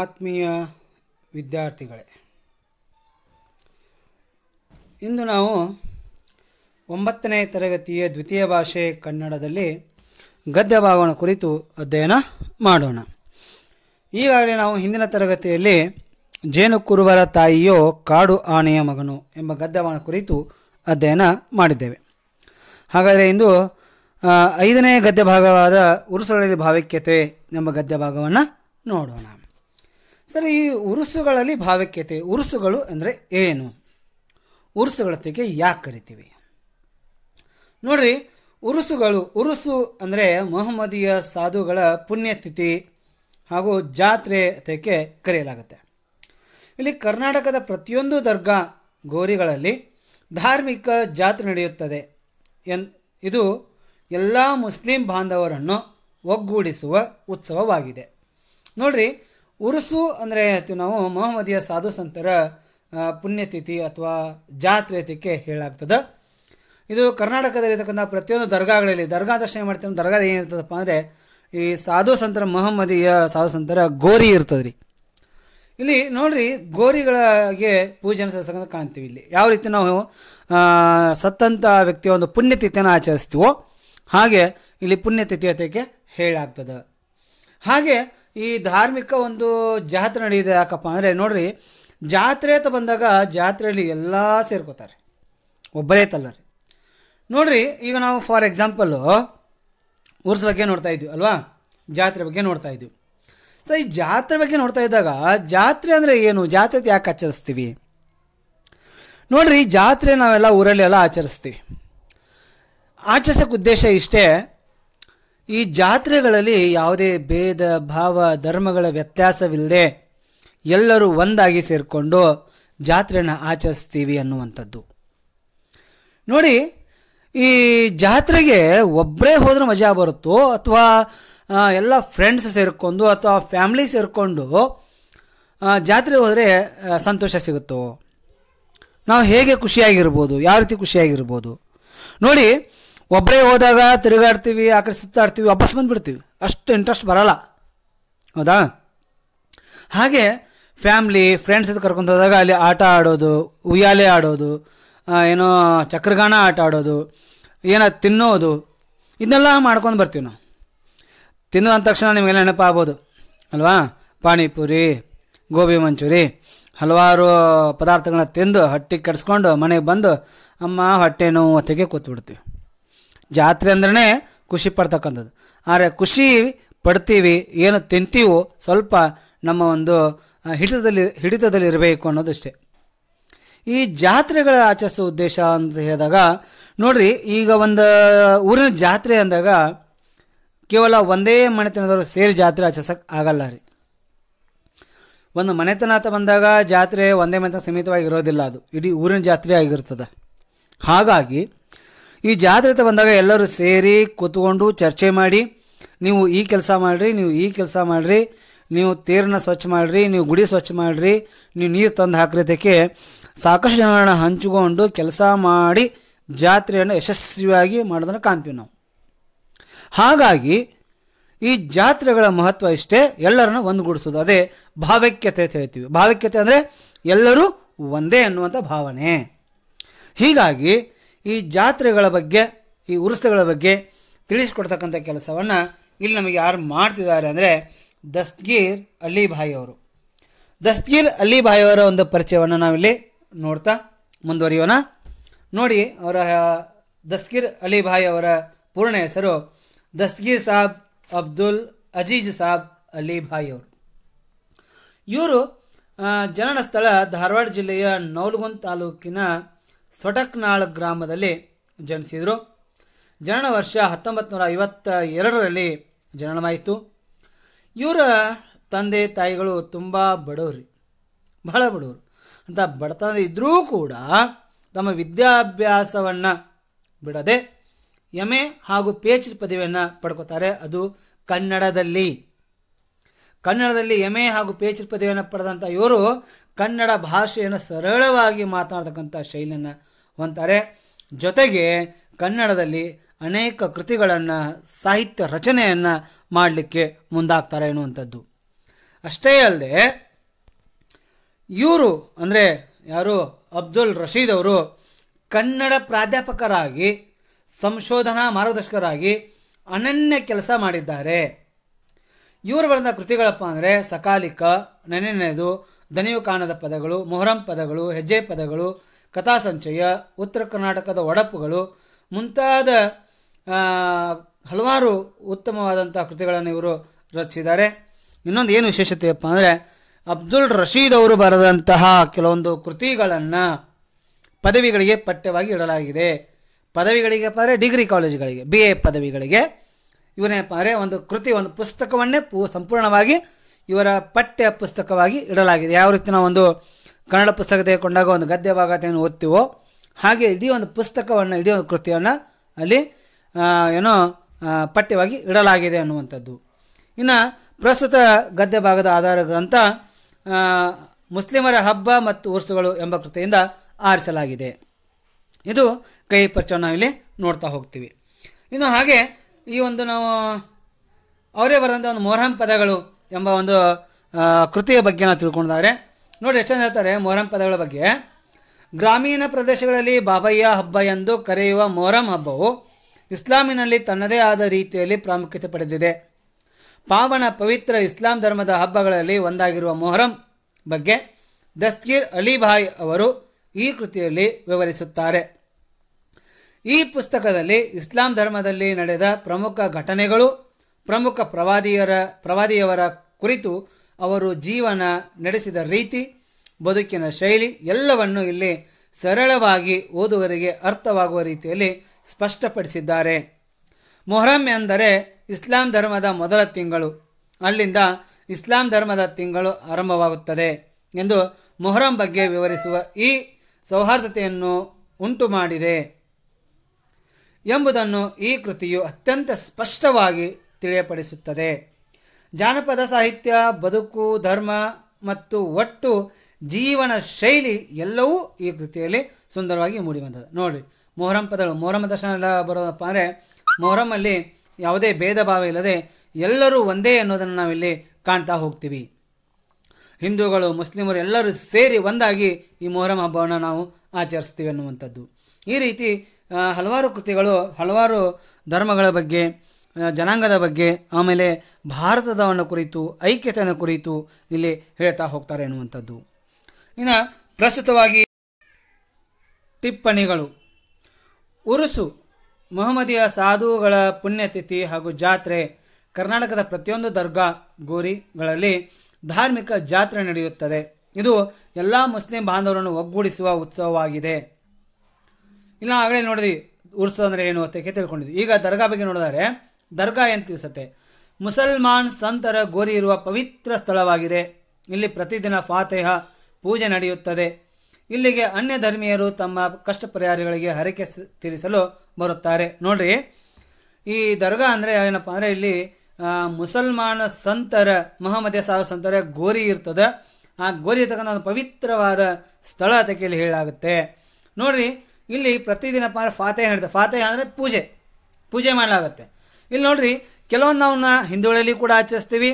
ಆತ್ಮೀಯ ವಿದ್ಯಾರ್ಥಿಗಳೇ ಇಂದು ನಾವು ಒಂಬತ್ತನೇ ತರಗತಿಯ ದ್ವಿತೀಯ ಭಾಷೆ ಕನ್ನಡದಲ್ಲಿ ಗದ್ಯ ಭಾಗವನ್ನು ಕುರಿತು ಅಧ್ಯಯನ ಮಾಡೋಣ ಈಗಾಗಲೇ ನಾವು ಹಿಂದಿನ ತರಗತಿಯಲ್ಲಿ ಜೇನು ಕುರುಬರ ತಾಯಿಯೋ ಕಾಡು ಆನೆಯ ಮಗನು ಎಂಬ ಗದ್ಯವನ್ನು ಕುರಿತು ಅಧ್ಯಯನ ಮಾಡಿದ್ದೇವೆ ಹಾಗಾದರೆ ಇಂದು ಐದನೇ ಗದ್ಯ ಭಾಗವಾದ ಉರುಸಳಲ್ಲಿ ಭಾವಿಕ್ಯತೆ ಎಂಬ ಗದ್ಯ ಭಾಗವನ್ನು ನೋಡೋಣ ಸರಿ ಈ ಉರುಸುಗಳಲ್ಲಿ ಭಾವೈಕ್ಯತೆ ಉರುಸುಗಳು ಅಂದರೆ ಏನು ಉರುಸುಗಳ ತೆಗೆ ಯಾಕೆ ಕರಿತೀವಿ ನೋಡ್ರಿ ಉರುಸುಗಳು ಉರುಸು ಅಂದರೆ ಮೊಹಮ್ಮದಿಯ ಸಾಧುಗಳ ಪುಣ್ಯತಿಥಿ ಹಾಗೂ ಜಾತ್ರೆ ತೆಗೆ ಕರೆಯಲಾಗುತ್ತೆ ಇಲ್ಲಿ ಕರ್ನಾಟಕದ ಪ್ರತಿಯೊಂದು ದರ್ಗಾ ಗೋರಿಗಳಲ್ಲಿ ಧಾರ್ಮಿಕ ಜಾತ್ರೆ ನಡೆಯುತ್ತದೆ ಎನ್ ಇದು ಎಲ್ಲ ಮುಸ್ಲಿಂ ಬಾಂಧವರನ್ನು ಒಗ್ಗೂಡಿಸುವ ಉತ್ಸವವಾಗಿದೆ ನೋಡ್ರಿ ಉರುಸು ಅಂದರೆ ಹೇಳ್ತೀವಿ ನಾವು ಮೊಹಮ್ಮದಿಯ ಸಾಧು ಸಂತರ ಪುಣ್ಯತಿಥಿ ಅಥವಾ ಜಾತ್ರೆತಿಕ್ಕೆ ಹೇಳಾಗ್ತದೆ ಇದು ಕರ್ನಾಟಕದಲ್ಲಿರ್ತಕ್ಕಂಥ ಪ್ರತಿಯೊಂದು ದರ್ಗಾಗಳಲ್ಲಿ ದರ್ಗಾ ದರ್ಶನ ಮಾಡ್ತೀವಿ ದರ್ಗಾದ ಏನಿರ್ತದಪ್ಪ ಅಂದರೆ ಈ ಸಾಧು ಸಂತರ ಮೊಹಮ್ಮದಿಯ ಸಾಧು ಸಂತರ ಗೋರಿ ಇರ್ತದೆ ರೀ ಇಲ್ಲಿ ನೋಡ್ರಿ ಗೋರಿಗಳಿಗೆ ಪೂಜೆಯನ್ನು ಸಲ್ಲಿಸ್ತಕ್ಕಂಥ ಕಾಣ್ತೀವಿ ಇಲ್ಲಿ ಯಾವ ರೀತಿ ನಾವು ಸತ್ತಂಥ ವ್ಯಕ್ತಿಯ ಒಂದು ಪುಣ್ಯತಿಥಿಯನ್ನು ಆಚರಿಸ್ತೀವೋ ಹಾಗೆ ಇಲ್ಲಿ ಪುಣ್ಯತಿಥಿ ಹೇಳಾಗ್ತದೆ ಹಾಗೆ ಈ ಧಾರ್ಮಿಕ ಒಂದು ಜಾತ್ರೆ ನಡೆಯಿದೆ ಯಾಕಪ್ಪ ಅಂದರೆ ನೋಡ್ರಿ ಜಾತ್ರೆ ಅಂತ ಬಂದಾಗ ಜಾತ್ರೆಯಲ್ಲಿ ಎಲ್ಲ ಸೇರ್ಕೋತಾರೆ ಒಬ್ಬರೇ ತಲ್ಲರಿ ನೋಡ್ರಿ ಈಗ ನಾವು ಫಾರ್ ಎಕ್ಸಾಂಪಲ್ಲು ಊರ್ಸ್ ಬಗ್ಗೆ ನೋಡ್ತಾ ಇದ್ವಿ ಅಲ್ವಾ ಜಾತ್ರೆ ಬಗ್ಗೆ ನೋಡ್ತಾ ಇದ್ವಿ ಸೊ ಈ ಜಾತ್ರೆ ಬಗ್ಗೆ ನೋಡ್ತಾ ಇದ್ದಾಗ ಜಾತ್ರೆ ಅಂದರೆ ಏನು ಜಾತ್ರೆ ಯಾಕೆ ಆಚರಿಸ್ತೀವಿ ನೋಡ್ರಿ ಜಾತ್ರೆ ನಾವೆಲ್ಲ ಊರಲ್ಲಿ ಎಲ್ಲ ಆಚರಿಸ್ತೀವಿ ಆಚರಿಸೋಕ್ಕೆ ಉದ್ದೇಶ ಇಷ್ಟೇ ಈ ಜಾತ್ರೆಗಳಲ್ಲಿ ಯಾವುದೇ ಭೇದ ಭಾವ ಧರ್ಮಗಳ ವ್ಯತ್ಯಾಸವಿಲ್ಲದೆ ಎಲ್ಲರೂ ಒಂದಾಗಿ ಸೇರಿಕೊಂಡು ಜಾತ್ರೆಯನ್ನು ಆಚರಿಸ್ತೀವಿ ಅನ್ನುವಂಥದ್ದು ನೋಡಿ ಈ ಜಾತ್ರೆಗೆ ಒಬ್ಬರೇ ಹೋದ್ರೆ ಮಜಾ ಬರುತ್ತೋ ಅಥವಾ ಎಲ್ಲ ಫ್ರೆಂಡ್ಸ್ ಸೇರಿಕೊಂಡು ಅಥವಾ ಫ್ಯಾಮ್ಲಿ ಸೇರಿಕೊಂಡು ಜಾತ್ರೆ ಹೋದರೆ ಸಂತೋಷ ಸಿಗುತ್ತೋ ನಾವು ಹೇಗೆ ಖುಷಿಯಾಗಿರ್ಬೋದು ಯಾವ ರೀತಿ ಖುಷಿಯಾಗಿರ್ಬೋದು ನೋಡಿ ಒಬ್ಬರೇ ಹೋದಾಗ ತಿರುಗಾಡ್ತೀವಿ ಆ ಕಡೆ ಸುತ್ತಾಡ್ತೀವಿ ವಾಪಸ್ ಬಂದುಬಿಡ್ತೀವಿ ಅಷ್ಟು ಇಂಟ್ರೆಸ್ಟ್ ಬರಲ್ಲ ಹೌದಾ ಹಾಗೆ ಫ್ಯಾಮ್ಲಿ ಫ್ರೆಂಡ್ಸ್ ಇದು ಕರ್ಕೊಂಡು ಹೋದಾಗ ಅಲ್ಲಿ ಆಟ ಆಡೋದು ಉಯ್ಯಾಲೆ ಆಡೋದು ಏನೋ ಚಕ್ರಗಾನ ಆಟ ಆಡೋದು ಏನೋ ತಿನ್ನೋದು ಇದನ್ನೆಲ್ಲ ಮಾಡ್ಕೊಂಡು ಬರ್ತೀವಿ ನಾವು ತಿನ್ನೋ ಅಂದ ತಕ್ಷಣ ನಿಮಗೆಲ್ಲ ನೆನಪಾಗ್ಬೋದು ಅಲ್ವಾ ಪಾನಿಪುರಿ ಗೋಬಿ ಮಂಚೂರಿ ಹಲವಾರು ಪದಾರ್ಥಗಳನ್ನ ತಿಂದು ಹಟ್ಟಿ ಕಡಿಸ್ಕೊಂಡು ಮನೆಗೆ ಬಂದು ಅಮ್ಮ ಹೊಟ್ಟೆ ನೋವು ತೆಗೆ ಕೂತ್ಬಿಡ್ತೀವಿ ಜಾತ್ರೆ ಅಂದ್ರೆ ಖುಷಿ ಪಡ್ತಕ್ಕಂಥದ್ದು ಆದರೆ ಖುಷಿ ಪಡ್ತೀವಿ ಏನು ತಿಂತೀವೋ ಸ್ವಲ್ಪ ನಮ್ಮ ಒಂದು ಹಿಡಿತದಲ್ಲಿ ಹಿಡಿತದಲ್ಲಿ ಇರಬೇಕು ಅನ್ನೋದಷ್ಟೇ ಈ ಜಾತ್ರೆಗಳ ಆಚರಿಸೋ ಉದ್ದೇಶ ಅಂತ ಹೇಳಿದಾಗ ನೋಡ್ರಿ ಈಗ ಒಂದು ಊರಿನ ಜಾತ್ರೆ ಅಂದಾಗ ಕೇವಲ ಒಂದೇ ಮನೆತನದವರು ಸೇರಿ ಜಾತ್ರೆ ಆಚರಿಸೋಕೆ ಆಗಲ್ಲ ರೀ ಒಂದು ಮನೆತನ ಅಂತ ಬಂದಾಗ ಜಾತ್ರೆ ಒಂದೇ ಮನೆತನ ಸೀಮಿತವಾಗಿ ಇರೋದಿಲ್ಲ ಅದು ಇಡೀ ಊರಿನ ಜಾತ್ರೆ ಆಗಿರ್ತದೆ ಹಾಗಾಗಿ ಈ ಜಾತ್ರೆ ಬಂದಾಗ ಎಲ್ಲರೂ ಸೇರಿ ಕೂತ್ಕೊಂಡು ಚರ್ಚೆ ಮಾಡಿ ನೀವು ಈ ಕೆಲಸ ಮಾಡಿರಿ ನೀವು ಈ ಕೆಲಸ ಮಾಡಿರಿ ನೀವು ತೇರನ್ನ ಸ್ವಚ್ಛ ಮಾಡಿರಿ ನೀವು ಗುಡಿ ಸ್ವಚ್ಛ ಮಾಡಿರಿ ನೀವು ನೀರು ತಂದು ಹಾಕಿರೋದಕ್ಕೆ ಸಾಕಷ್ಟು ಜನಗಳನ್ನ ಹಂಚಿಕೊಂಡು ಕೆಲಸ ಮಾಡಿ ಜಾತ್ರೆಯನ್ನು ಯಶಸ್ವಿಯಾಗಿ ಮಾಡೋದನ್ನು ಕಾಣ್ತೀವಿ ನಾವು ಹಾಗಾಗಿ ಈ ಜಾತ್ರೆಗಳ ಮಹತ್ವ ಇಷ್ಟೇ ಎಲ್ಲರನ್ನು ಒಂದುಗೂಡಿಸೋದು ಅದೇ ಭಾವೈಕ್ಯತೆ ಅಂತ ಹೇಳ್ತೀವಿ ಭಾವೈಕ್ಯತೆ ಅಂದರೆ ಎಲ್ಲರೂ ಒಂದೇ ಅನ್ನುವಂಥ ಭಾವನೆ ಹೀಗಾಗಿ ಈ ಜಾತ್ರೆಗಳ ಬಗ್ಗೆ ಈ ಉರುಸುಗಳ ಬಗ್ಗೆ ತಿಳಿಸ್ಕೊಡ್ತಕ್ಕಂಥ ಕೆಲಸವನ್ನು ಇಲ್ಲಿ ನಮಗೆ ಯಾರು ಮಾಡ್ತಿದ್ದಾರೆ ಅಂದರೆ ದಸ್ತಗೀರ್ ಅಲಿಭಾಯಿ ಅವರು ದಸ್ತಗೀರ್ ಅಲಿಭಾಯಿ ಅವರ ಒಂದು ಪರಿಚಯವನ್ನು ನಾವಿಲ್ಲಿ ನೋಡ್ತಾ ಮುಂದುವರಿಯೋಣ ನೋಡಿ ಅವರ ದಸ್ಗೀರ್ ಅಲಿಭಾಯಿ ಅವರ ಪೂರ್ಣ ಹೆಸರು ದಸ್ಗೀರ್ ಸಾಬ್ ಅಬ್ದುಲ್ ಅಜೀಜ್ ಸಾಬ್ ಅಲಿಭಾಯಿ ಅವರು ಇವರು ಜನನ ಸ್ಥಳ ಧಾರವಾಡ ಜಿಲ್ಲೆಯ ನೌಲ್ಗುಂದ್ ತಾಲೂಕಿನ ಸೊಟಕ್ನಾಳ್ ಗ್ರಾಮದಲ್ಲಿ ಜನಿಸಿದರು ಜನನ ವರ್ಷ ಹತ್ತೊಂಬತ್ತು ನೂರ ಐವತ್ತ ಎರಡರಲ್ಲಿ ಜನನವಾಯಿತು ಇವರ ತಂದೆ ತಾಯಿಗಳು ತುಂಬ ಬಡವ್ರಿ ಬಹಳ ಬಡವರು ಅಂತ ಬಡತನ ಇದ್ದರೂ ಕೂಡ ತಮ್ಮ ವಿದ್ಯಾಭ್ಯಾಸವನ್ನು ಬಿಡದೆ ಎಮ್ ಹಾಗೂ ಪಿ ಎಚ್ ಡಿ ಪದವಿಯನ್ನು ಪಡ್ಕೋತಾರೆ ಅದು ಕನ್ನಡದಲ್ಲಿ ಕನ್ನಡದಲ್ಲಿ ಎಮೆ ಹಾಗೂ ಪಿ ಎಚ್ ಪದವಿಯನ್ನು ಪಡೆದಂಥ ಇವರು ಕನ್ನಡ ಭಾಷೆಯನ್ನು ಸರಳವಾಗಿ ಮಾತನಾಡ್ತಕ್ಕಂಥ ಶೈಲಿಯನ್ನು ಹೊಂತಾರೆ ಜೊತೆಗೆ ಕನ್ನಡದಲ್ಲಿ ಅನೇಕ ಕೃತಿಗಳನ್ನು ಸಾಹಿತ್ಯ ರಚನೆಯನ್ನು ಮಾಡಲಿಕ್ಕೆ ಮುಂದಾಗ್ತಾರೆ ಎನ್ನುವಂಥದ್ದು ಅಷ್ಟೇ ಅಲ್ಲದೆ ಇವರು ಅಂದರೆ ಯಾರು ಅಬ್ದುಲ್ ರಶೀದ್ ಅವರು ಕನ್ನಡ ಪ್ರಾಧ್ಯಾಪಕರಾಗಿ ಸಂಶೋಧನಾ ಮಾರ್ಗದರ್ಶಕರಾಗಿ ಅನನ್ಯ ಕೆಲಸ ಮಾಡಿದ್ದಾರೆ ಇವರು ಬರೆದ ಕೃತಿಗಳಪ್ಪ ಅಂದರೆ ಸಕಾಲಿಕ ನೆನೆನೆದು ದನಿಯು ಕಾಣದ ಪದಗಳು ಮೊಹರಂ ಪದಗಳು ಹೆಜ್ಜೆ ಪದಗಳು ಕಥಾಸಂಚಯ ಉತ್ತರ ಕರ್ನಾಟಕದ ಒಡಪುಗಳು ಮುಂತಾದ ಹಲವಾರು ಉತ್ತಮವಾದಂಥ ಕೃತಿಗಳನ್ನು ಇವರು ರಚಿಸಿದ್ದಾರೆ ಇನ್ನೊಂದು ಏನು ವಿಶೇಷತೆಯಪ್ಪ ಅಂದರೆ ಅಬ್ದುಲ್ ರಶೀದ್ ಅವರು ಬರೆದಂತಹ ಕೆಲವೊಂದು ಕೃತಿಗಳನ್ನು ಪದವಿಗಳಿಗೆ ಪಠ್ಯವಾಗಿ ಇಡಲಾಗಿದೆ ಪದವಿಗಳಿಗೆ ಅಂದರೆ ಡಿಗ್ರಿ ಕಾಲೇಜುಗಳಿಗೆ ಬಿ ಎ ಪದವಿಗಳಿಗೆ ಇವನೇ ಅಂದರೆ ಒಂದು ಕೃತಿ ಒಂದು ಪುಸ್ತಕವನ್ನೇ ಪೂ ಸಂಪೂರ್ಣವಾಗಿ ಇವರ ಪಠ್ಯ ಪುಸ್ತಕವಾಗಿ ಇಡಲಾಗಿದೆ ಯಾವ ರೀತಿ ನಾವು ಒಂದು ಕನ್ನಡ ಪುಸ್ತಕ ತೆಗೆದುಕೊಂಡಾಗ ಒಂದು ಗದ್ಯ ಭಾಗತೆಯನ್ನು ಓದ್ತೀವೋ ಹಾಗೆ ಇಡೀ ಒಂದು ಪುಸ್ತಕವನ್ನು ಇಡೀ ಒಂದು ಕೃತಿಯನ್ನು ಅಲ್ಲಿ ಏನೋ ಪಠ್ಯವಾಗಿ ಇಡಲಾಗಿದೆ ಅನ್ನುವಂಥದ್ದು ಇನ್ನು ಪ್ರಸ್ತುತ ಗದ್ಯ ಭಾಗದ ಆಧಾರ ಗ್ರಂಥ ಮುಸ್ಲಿಮರ ಹಬ್ಬ ಮತ್ತು ಉರ್ಸುಗಳು ಎಂಬ ಕೃತಿಯಿಂದ ಆರಿಸಲಾಗಿದೆ ಇದು ಕೈ ಪರಿಚಯವನ್ನು ಇಲ್ಲಿ ನೋಡ್ತಾ ಹೋಗ್ತೀವಿ ಇನ್ನು ಹಾಗೆ ಈ ಒಂದು ನಾವು ಅವರೇ ಬರೆದಂಥ ಒಂದು ಮೊಹರಂ ಪದಗಳು ಎಂಬ ಒಂದು ಕೃತಿಯ ಬಗ್ಗೆ ನಾವು ತಿಳ್ಕೊಂಡಿದ್ದಾರೆ ನೋಡಿ ಎಷ್ಟು ಹೇಳ್ತಾರೆ ಮೊಹರಂ ಪದಗಳ ಬಗ್ಗೆ ಗ್ರಾಮೀಣ ಪ್ರದೇಶಗಳಲ್ಲಿ ಬಾಬಯ್ಯ ಹಬ್ಬ ಎಂದು ಕರೆಯುವ ಮೊಹರಂ ಹಬ್ಬವು ಇಸ್ಲಾಮಿನಲ್ಲಿ ತನ್ನದೇ ಆದ ರೀತಿಯಲ್ಲಿ ಪ್ರಾಮುಖ್ಯತೆ ಪಡೆದಿದೆ ಪಾವನ ಪವಿತ್ರ ಇಸ್ಲಾಂ ಧರ್ಮದ ಹಬ್ಬಗಳಲ್ಲಿ ಒಂದಾಗಿರುವ ಮೊಹರಂ ಬಗ್ಗೆ ದಸ್ಗೀರ್ ಅಲಿಭಾಯ್ ಅವರು ಈ ಕೃತಿಯಲ್ಲಿ ವಿವರಿಸುತ್ತಾರೆ ಈ ಪುಸ್ತಕದಲ್ಲಿ ಇಸ್ಲಾಂ ಧರ್ಮದಲ್ಲಿ ನಡೆದ ಪ್ರಮುಖ ಘಟನೆಗಳು ಪ್ರಮುಖ ಪ್ರವಾದಿಯರ ಪ್ರವಾದಿಯವರ ಕುರಿತು ಅವರು ಜೀವನ ನಡೆಸಿದ ರೀತಿ ಬದುಕಿನ ಶೈಲಿ ಎಲ್ಲವನ್ನು ಇಲ್ಲಿ ಸರಳವಾಗಿ ಓದುವರಿಗೆ ಅರ್ಥವಾಗುವ ರೀತಿಯಲ್ಲಿ ಸ್ಪಷ್ಟಪಡಿಸಿದ್ದಾರೆ ಮೊಹರಂ ಎಂದರೆ ಇಸ್ಲಾಂ ಧರ್ಮದ ಮೊದಲ ತಿಂಗಳು ಅಲ್ಲಿಂದ ಇಸ್ಲಾಂ ಧರ್ಮದ ತಿಂಗಳು ಆರಂಭವಾಗುತ್ತದೆ ಎಂದು ಮೊಹರಂ ಬಗ್ಗೆ ವಿವರಿಸುವ ಈ ಸೌಹಾರ್ದತೆಯನ್ನು ಉಂಟು ಮಾಡಿದೆ ಎಂಬುದನ್ನು ಈ ಕೃತಿಯು ಅತ್ಯಂತ ಸ್ಪಷ್ಟವಾಗಿ ತಿಳಿಯಪಡಿಸುತ್ತದೆ ಜಾನಪದ ಸಾಹಿತ್ಯ ಬದುಕು ಧರ್ಮ ಮತ್ತು ಒಟ್ಟು ಜೀವನ ಶೈಲಿ ಎಲ್ಲವೂ ಈ ಕೃತಿಯಲ್ಲಿ ಸುಂದರವಾಗಿ ಮೂಡಿಬಂದದ್ದು ನೋಡಿರಿ ಮೊಹರಂ ಪದಗಳು ಮೊಹರಂ ದರ್ಶನ ಎಲ್ಲ ಬರೋದಪ್ಪ ಅಂದರೆ ಮೊಹರಮ್ಮಲ್ಲಿ ಯಾವುದೇ ಭೇದ ಭಾವ ಇಲ್ಲದೆ ಎಲ್ಲರೂ ಒಂದೇ ಅನ್ನೋದನ್ನು ನಾವಿಲ್ಲಿ ಕಾಣ್ತಾ ಹೋಗ್ತೀವಿ ಹಿಂದೂಗಳು ಮುಸ್ಲಿಮರು ಎಲ್ಲರೂ ಸೇರಿ ಒಂದಾಗಿ ಈ ಮೊಹರಂ ಹಬ್ಬವನ್ನು ನಾವು ಆಚರಿಸ್ತೀವಿ ಅನ್ನುವಂಥದ್ದು ಈ ರೀತಿ ಹಲವಾರು ಕೃತಿಗಳು ಹಲವಾರು ಧರ್ಮಗಳ ಬಗ್ಗೆ ಜನಾಂಗದ ಬಗ್ಗೆ ಆಮೇಲೆ ಭಾರತದವನ ಕುರಿತು ಐಕ್ಯತೆಯನ್ನು ಕುರಿತು ಇಲ್ಲಿ ಹೇಳ್ತಾ ಹೋಗ್ತಾರೆ ಎನ್ನುವಂಥದ್ದು ಇನ್ನು ಪ್ರಸ್ತುತವಾಗಿ ಟಿಪ್ಪಣಿಗಳು ಉರುಸು ಮೊಹಮ್ಮದಿಯ ಸಾಧುಗಳ ಪುಣ್ಯತಿಥಿ ಹಾಗೂ ಜಾತ್ರೆ ಕರ್ನಾಟಕದ ಪ್ರತಿಯೊಂದು ದರ್ಗಾ ಗೋರಿಗಳಲ್ಲಿ ಧಾರ್ಮಿಕ ಜಾತ್ರೆ ನಡೆಯುತ್ತದೆ ಇದು ಎಲ್ಲ ಮುಸ್ಲಿಂ ಬಾಂಧವರನ್ನು ಒಗ್ಗೂಡಿಸುವ ಉತ್ಸವವಾಗಿದೆ ಇಲ್ಲ ಆಗಲೇ ನೋಡಿದ್ವಿ ಉರ್ಸು ಅಂದರೆ ಏನು ಅಂತ ತಿಳ್ಕೊಂಡಿದ್ವಿ ಈಗ ದರ್ಗಾ ಬಗ್ಗೆ ನೋಡಿದರೆ ದರ್ಗಾ ಎಂದು ತಿಳಿಸುತ್ತೆ ಮುಸಲ್ಮಾನ್ ಸಂತರ ಗೋರಿ ಇರುವ ಪವಿತ್ರ ಸ್ಥಳವಾಗಿದೆ ಇಲ್ಲಿ ಪ್ರತಿದಿನ ಫಾತೇಹ ಪೂಜೆ ನಡೆಯುತ್ತದೆ ಇಲ್ಲಿಗೆ ಅನ್ಯ ಧರ್ಮೀಯರು ತಮ್ಮ ಕಷ್ಟ ಪರಿಹಾರಗಳಿಗೆ ಹರಕೆ ತೀರಿಸಲು ಬರುತ್ತಾರೆ ನೋಡ್ರಿ ಈ ದರ್ಗಾ ಅಂದರೆ ಏನಪ್ಪ ಅಂದರೆ ಇಲ್ಲಿ ಮುಸಲ್ಮಾನ ಸಂತರ ಮೊಹಮ್ಮದ್ಯ ಸಾಹು ಸಂತರ ಗೋರಿ ಇರ್ತದೆ ಆ ಗೋರಿ ಇರ್ತಕ್ಕಂಥ ಒಂದು ಪವಿತ್ರವಾದ ಸ್ಥಳ ಅದಕ್ಕೆ ಇಲ್ಲಿ ಹೇಳಾಗುತ್ತೆ ನೋಡ್ರಿ ಇಲ್ಲಿ ಪ್ರತಿದಿನಪ್ಪ ಅಂದರೆ ಫಾತೇಹ ನಡೀತದೆ ಫಾತೇಹ ಅಂದರೆ ಪೂಜೆ ಪೂಜೆ ಮಾಡಲಾಗುತ್ತೆ ಇಲ್ಲಿ ನೋಡ್ರಿ ಕೆಲವೊಂದು ನಾವು ಹಿಂದೂಗಳಲ್ಲಿ ಕೂಡ ಆಚರಿಸ್ತೀವಿ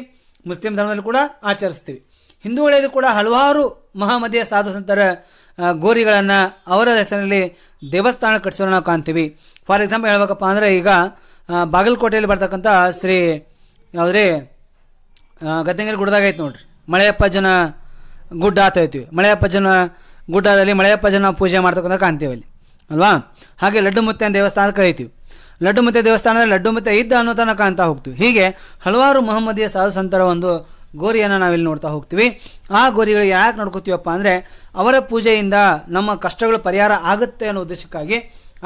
ಮುಸ್ಲಿಂ ಧರ್ಮದಲ್ಲಿ ಕೂಡ ಆಚರಿಸ್ತೀವಿ ಹಿಂದೂಗಳಲ್ಲಿ ಕೂಡ ಹಲವಾರು ಮಹಾಮದಿಯ ಸಾಧು ಸಂತರ ಗೋರಿಗಳನ್ನು ಅವರ ಹೆಸರಿನಲ್ಲಿ ದೇವಸ್ಥಾನ ಕಟ್ಟಿಸೋಣ ನಾವು ಕಾಣ್ತೀವಿ ಫಾರ್ ಎಕ್ಸಾಂಪಲ್ ಹೇಳ್ಬೇಕಪ್ಪ ಅಂದರೆ ಈಗ ಬಾಗಲಕೋಟೆಯಲ್ಲಿ ಬರ್ತಕ್ಕಂಥ ಶ್ರೀ ಯಾವುದ್ರಿ ಗದ್ದಂಗಿರಿ ಗುಡ್ಡದಾಗ ಐತೆ ನೋಡ್ರಿ ಮಳೆಯಪ್ಪಜ್ಜನ ಗುಡ್ಡ ಆತೈತೀವಿ ಮಳೆಯಪ್ಪಜ್ಜನ ಗುಡ್ಡದಲ್ಲಿ ಮಳೆಯಪ್ಪಜನ ನಾವು ಪೂಜೆ ಮಾಡ್ತಕ್ಕಂಥ ಕಾಣ್ತೀವಿ ಅಲ್ಲಿ ಅಲ್ವಾ ಹಾಗೆ ಲಡ್ಡು ಮುತ್ತೇನ ದೇವಸ್ಥಾನ ಕರಿತೀವಿ ಲಡ್ಡು ಮತ್ತೆ ದೇವಸ್ಥಾನದಲ್ಲಿ ಲಡ್ಡು ಮತ್ತೆ ಇದ್ದ ಅನ್ನೋ ತನಕ ಅಂತ ಹೋಗ್ತೀವಿ ಹೀಗೆ ಹಲವಾರು ಮೊಹಮ್ಮದಿಯ ಸಾಧು ಸಂತರ ಒಂದು ಗೋರಿಯನ್ನು ನಾವಿಲ್ಲಿ ನೋಡ್ತಾ ಹೋಗ್ತೀವಿ ಆ ಗೋರಿಗಳು ಯಾಕೆ ನೋಡ್ಕೋತೀವಪ್ಪ ಅಂದರೆ ಅವರ ಪೂಜೆಯಿಂದ ನಮ್ಮ ಕಷ್ಟಗಳು ಪರಿಹಾರ ಆಗುತ್ತೆ ಅನ್ನೋ ಉದ್ದೇಶಕ್ಕಾಗಿ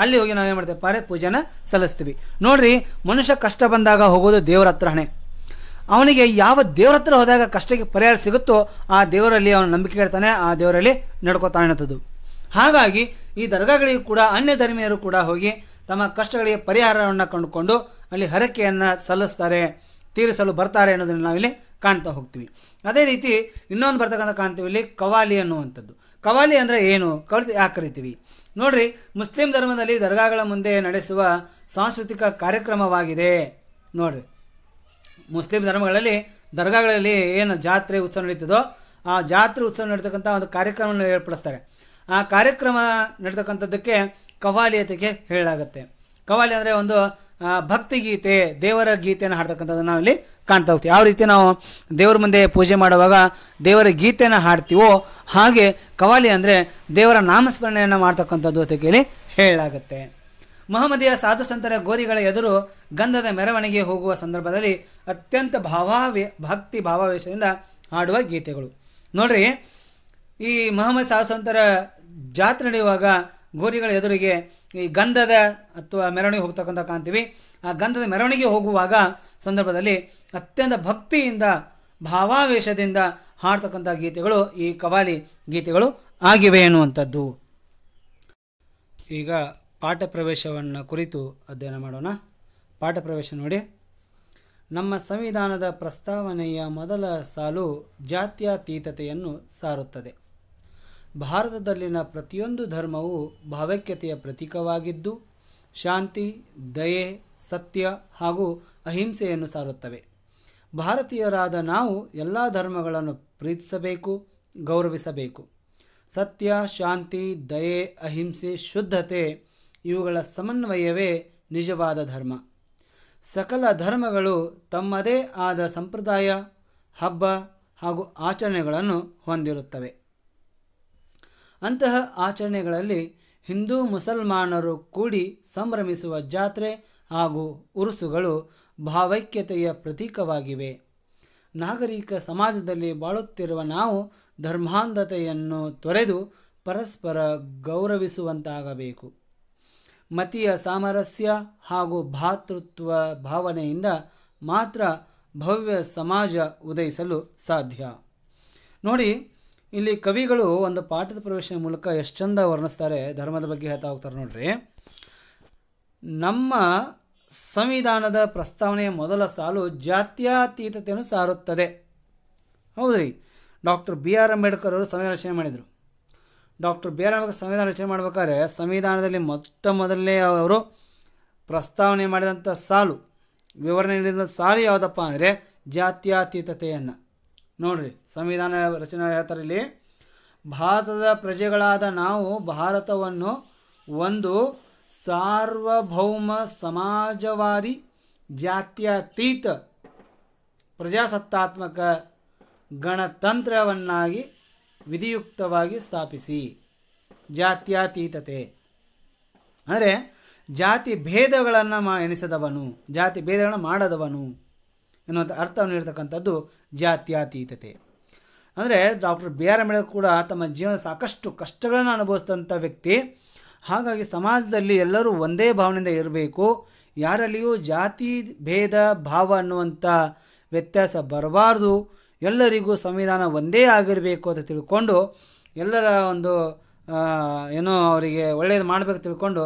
ಅಲ್ಲಿ ಹೋಗಿ ನಾವೇನು ಮಾಡ್ತೇವೆ ಪಾರೆ ಪೂಜೆನ ಸಲ್ಲಿಸ್ತೀವಿ ನೋಡ್ರಿ ಮನುಷ್ಯ ಕಷ್ಟ ಬಂದಾಗ ಹೋಗೋದು ದೇವರ ಹತ್ರನೇ ಅವನಿಗೆ ಯಾವ ದೇವರ ಹತ್ರ ಹೋದಾಗ ಕಷ್ಟಕ್ಕೆ ಪರಿಹಾರ ಸಿಗುತ್ತೋ ಆ ದೇವರಲ್ಲಿ ಅವನ ನಂಬಿಕೆ ಹೇಳ್ತಾನೆ ಆ ದೇವರಲ್ಲಿ ನಡ್ಕೋತಾನೆ ಅನ್ನೋದು ಹಾಗಾಗಿ ಈ ದರ್ಗಾಗಳಿಗೂ ಕೂಡ ಅನ್ಯ ಧರ್ಮೀಯರು ಕೂಡ ಹೋಗಿ ತಮ್ಮ ಕಷ್ಟಗಳಿಗೆ ಪರಿಹಾರವನ್ನು ಕಂಡುಕೊಂಡು ಅಲ್ಲಿ ಹರಕೆಯನ್ನು ಸಲ್ಲಿಸ್ತಾರೆ ತೀರಿಸಲು ಬರ್ತಾರೆ ಅನ್ನೋದನ್ನು ನಾವಿಲ್ಲಿ ಕಾಣ್ತಾ ಹೋಗ್ತೀವಿ ಅದೇ ರೀತಿ ಇನ್ನೊಂದು ಬರ್ತಕ್ಕಂಥ ಕಾಣ್ತೀವಿ ಇಲ್ಲಿ ಕವಾಲಿ ಅನ್ನುವಂಥದ್ದು ಕವಾಲಿ ಅಂದರೆ ಏನು ಕವಿತೆ ಯಾಕೆ ಕರಿತೀವಿ ನೋಡ್ರಿ ಮುಸ್ಲಿಂ ಧರ್ಮದಲ್ಲಿ ದರ್ಗಾಗಳ ಮುಂದೆ ನಡೆಸುವ ಸಾಂಸ್ಕೃತಿಕ ಕಾರ್ಯಕ್ರಮವಾಗಿದೆ ನೋಡ್ರಿ ಮುಸ್ಲಿಂ ಧರ್ಮಗಳಲ್ಲಿ ದರ್ಗಾಗಳಲ್ಲಿ ಏನು ಜಾತ್ರೆ ಉತ್ಸವ ನಡೀತದೋ ಆ ಜಾತ್ರೆ ಉತ್ಸವ ನಡೀತಕ್ಕಂಥ ಒಂದು ಕಾರ್ಯಕ್ರಮವನ್ನು ಏರ್ಪಡಿಸ್ತಾರೆ ಆ ಕಾರ್ಯಕ್ರಮ ನಡೆತಕ್ಕಂಥದ್ದಕ್ಕೆ ಕವಾಲಿಯತೆಗೆ ಹೇಳಲಾಗುತ್ತೆ ಕವಾಲಿ ಅಂದರೆ ಒಂದು ಭಕ್ತಿಗೀತೆ ದೇವರ ಗೀತೆಯನ್ನು ಹಾಡ್ತಕ್ಕಂಥದ್ದು ನಾವು ಇಲ್ಲಿ ಕಾಣ್ತಾ ಹೋಗ್ತೀವಿ ಯಾವ ರೀತಿ ನಾವು ದೇವರ ಮುಂದೆ ಪೂಜೆ ಮಾಡುವಾಗ ದೇವರ ಗೀತೆಯನ್ನು ಹಾಡ್ತೀವೋ ಹಾಗೆ ಕವಾಲಿ ಅಂದರೆ ದೇವರ ನಾಮಸ್ಮರಣೆಯನ್ನು ಮಾಡ್ತಕ್ಕಂಥದ್ದು ಅಂತ ಕೇಳಿ ಹೇಳಲಾಗುತ್ತೆ ಮಹಮ್ಮದಿಯ ಸಾಧು ಸಂತರ ಗೋರಿಗಳ ಎದುರು ಗಂಧದ ಮೆರವಣಿಗೆ ಹೋಗುವ ಸಂದರ್ಭದಲ್ಲಿ ಅತ್ಯಂತ ಭಾವಾವೇ ಭಕ್ತಿ ಭಾವಾವೇಶದಿಂದ ಹಾಡುವ ಗೀತೆಗಳು ನೋಡ್ರಿ ಈ ಮೊಹಮ್ಮದ್ ಸಾಧು ಸಂತರ ಜಾತ್ರೆ ನಡೆಯುವಾಗ ಗೋರಿಗಳ ಎದುರಿಗೆ ಈ ಗಂಧದ ಅಥವಾ ಮೆರವಣಿಗೆ ಹೋಗ್ತಕ್ಕಂಥ ಕಾಣ್ತೀವಿ ಆ ಗಂಧದ ಮೆರವಣಿಗೆ ಹೋಗುವಾಗ ಸಂದರ್ಭದಲ್ಲಿ ಅತ್ಯಂತ ಭಕ್ತಿಯಿಂದ ಭಾವಾವೇಶದಿಂದ ಹಾಡ್ತಕ್ಕಂಥ ಗೀತೆಗಳು ಈ ಕವಾಲಿ ಗೀತೆಗಳು ಆಗಿವೆ ಎನ್ನುವಂಥದ್ದು ಈಗ ಪಾಠ ಪ್ರವೇಶವನ್ನು ಕುರಿತು ಅಧ್ಯಯನ ಮಾಡೋಣ ಪಾಠ ಪ್ರವೇಶ ನೋಡಿ ನಮ್ಮ ಸಂವಿಧಾನದ ಪ್ರಸ್ತಾವನೆಯ ಮೊದಲ ಸಾಲು ಜಾತ್ಯತೀತತೆಯನ್ನು ಸಾರುತ್ತದೆ ಭಾರತದಲ್ಲಿನ ಪ್ರತಿಯೊಂದು ಧರ್ಮವು ಭಾವೈಕ್ಯತೆಯ ಪ್ರತೀಕವಾಗಿದ್ದು ಶಾಂತಿ ದಯೆ ಸತ್ಯ ಹಾಗೂ ಅಹಿಂಸೆಯನ್ನು ಸಾರುತ್ತವೆ ಭಾರತೀಯರಾದ ನಾವು ಎಲ್ಲ ಧರ್ಮಗಳನ್ನು ಪ್ರೀತಿಸಬೇಕು ಗೌರವಿಸಬೇಕು ಸತ್ಯ ಶಾಂತಿ ದಯೆ ಅಹಿಂಸೆ ಶುದ್ಧತೆ ಇವುಗಳ ಸಮನ್ವಯವೇ ನಿಜವಾದ ಧರ್ಮ ಸಕಲ ಧರ್ಮಗಳು ತಮ್ಮದೇ ಆದ ಸಂಪ್ರದಾಯ ಹಬ್ಬ ಹಾಗೂ ಆಚರಣೆಗಳನ್ನು ಹೊಂದಿರುತ್ತವೆ ಅಂತಹ ಆಚರಣೆಗಳಲ್ಲಿ ಹಿಂದೂ ಮುಸಲ್ಮಾನರು ಕೂಡಿ ಸಂಭ್ರಮಿಸುವ ಜಾತ್ರೆ ಹಾಗೂ ಉರುಸುಗಳು ಭಾವೈಕ್ಯತೆಯ ಪ್ರತೀಕವಾಗಿವೆ ನಾಗರಿಕ ಸಮಾಜದಲ್ಲಿ ಬಾಳುತ್ತಿರುವ ನಾವು ಧರ್ಮಾಂಧತೆಯನ್ನು ತೊರೆದು ಪರಸ್ಪರ ಗೌರವಿಸುವಂತಾಗಬೇಕು ಮತೀಯ ಸಾಮರಸ್ಯ ಹಾಗೂ ಭಾತೃತ್ವ ಭಾವನೆಯಿಂದ ಮಾತ್ರ ಭವ್ಯ ಸಮಾಜ ಉದಯಿಸಲು ಸಾಧ್ಯ ನೋಡಿ ಇಲ್ಲಿ ಕವಿಗಳು ಒಂದು ಪಾಠದ ಪ್ರವೇಶದ ಮೂಲಕ ಎಷ್ಟು ಚಂದ ವರ್ಣಿಸ್ತಾರೆ ಧರ್ಮದ ಬಗ್ಗೆ ಹೇಳ್ತಾ ಹೋಗ್ತಾರೆ ನೋಡ್ರಿ ನಮ್ಮ ಸಂವಿಧಾನದ ಪ್ರಸ್ತಾವನೆಯ ಮೊದಲ ಸಾಲು ಜಾತ್ಯಾತೀತತೆಯನ್ನು ಸಾರುತ್ತದೆ ಹೌದ್ರಿ ಡಾಕ್ಟರ್ ಬಿ ಆರ್ ಅಂಬೇಡ್ಕರ್ ಅವರು ಸಂವಿಧಾನ ರಚನೆ ಮಾಡಿದರು ಡಾಕ್ಟರ್ ಬಿ ಆರ್ ಅಂಬೇಡ್ಕರ್ ಸಂವಿಧಾನ ರಚನೆ ಮಾಡಬೇಕಾದ್ರೆ ಸಂವಿಧಾನದಲ್ಲಿ ಮೊಟ್ಟ ಮೊದಲನೇ ಅವರು ಪ್ರಸ್ತಾವನೆ ಮಾಡಿದಂಥ ಸಾಲು ವಿವರಣೆ ನೀಡಿದಂಥ ಸಾಲು ಯಾವುದಪ್ಪ ಅಂದರೆ ಜಾತ್ಯಾತೀತತೆಯನ್ನು ನೋಡ್ರಿ ಸಂವಿಧಾನ ರಚನೆ ಹೇಳ್ತಾರೆ ಇಲ್ಲಿ ಭಾರತದ ಪ್ರಜೆಗಳಾದ ನಾವು ಭಾರತವನ್ನು ಒಂದು ಸಾರ್ವಭೌಮ ಸಮಾಜವಾದಿ ಜಾತ್ಯತೀತ ಪ್ರಜಾಸತ್ತಾತ್ಮಕ ಗಣತಂತ್ರವನ್ನಾಗಿ ವಿಧಿಯುಕ್ತವಾಗಿ ಸ್ಥಾಪಿಸಿ ಜಾತ್ಯಾತೀತತೆ ಅಂದರೆ ಜಾತಿ ಭೇದಗಳನ್ನು ಮಾ ಎಣಿಸದವನು ಜಾತಿ ಭೇದಗಳನ್ನು ಮಾಡದವನು ಎನ್ನುವಂಥ ಅರ್ಥವನ್ನು ಇರತಕ್ಕಂಥದ್ದು ಜಾತ್ಯಾತೀತತೆ ಅಂದರೆ ಡಾಕ್ಟರ್ ಬಿ ಆರ್ ಅಂಬೇಡ್ಕರ್ ಕೂಡ ತಮ್ಮ ಜೀವನ ಸಾಕಷ್ಟು ಕಷ್ಟಗಳನ್ನು ಅನುಭವಿಸಿದಂಥ ವ್ಯಕ್ತಿ ಹಾಗಾಗಿ ಸಮಾಜದಲ್ಲಿ ಎಲ್ಲರೂ ಒಂದೇ ಭಾವನೆಯಿಂದ ಇರಬೇಕು ಯಾರಲ್ಲಿಯೂ ಜಾತಿ ಭೇದ ಭಾವ ಅನ್ನುವಂಥ ವ್ಯತ್ಯಾಸ ಬರಬಾರ್ದು ಎಲ್ಲರಿಗೂ ಸಂವಿಧಾನ ಒಂದೇ ಆಗಿರಬೇಕು ಅಂತ ತಿಳ್ಕೊಂಡು ಎಲ್ಲರ ಒಂದು ಏನೋ ಅವರಿಗೆ ಒಳ್ಳೆಯದು ಮಾಡಬೇಕು ತಿಳ್ಕೊಂಡು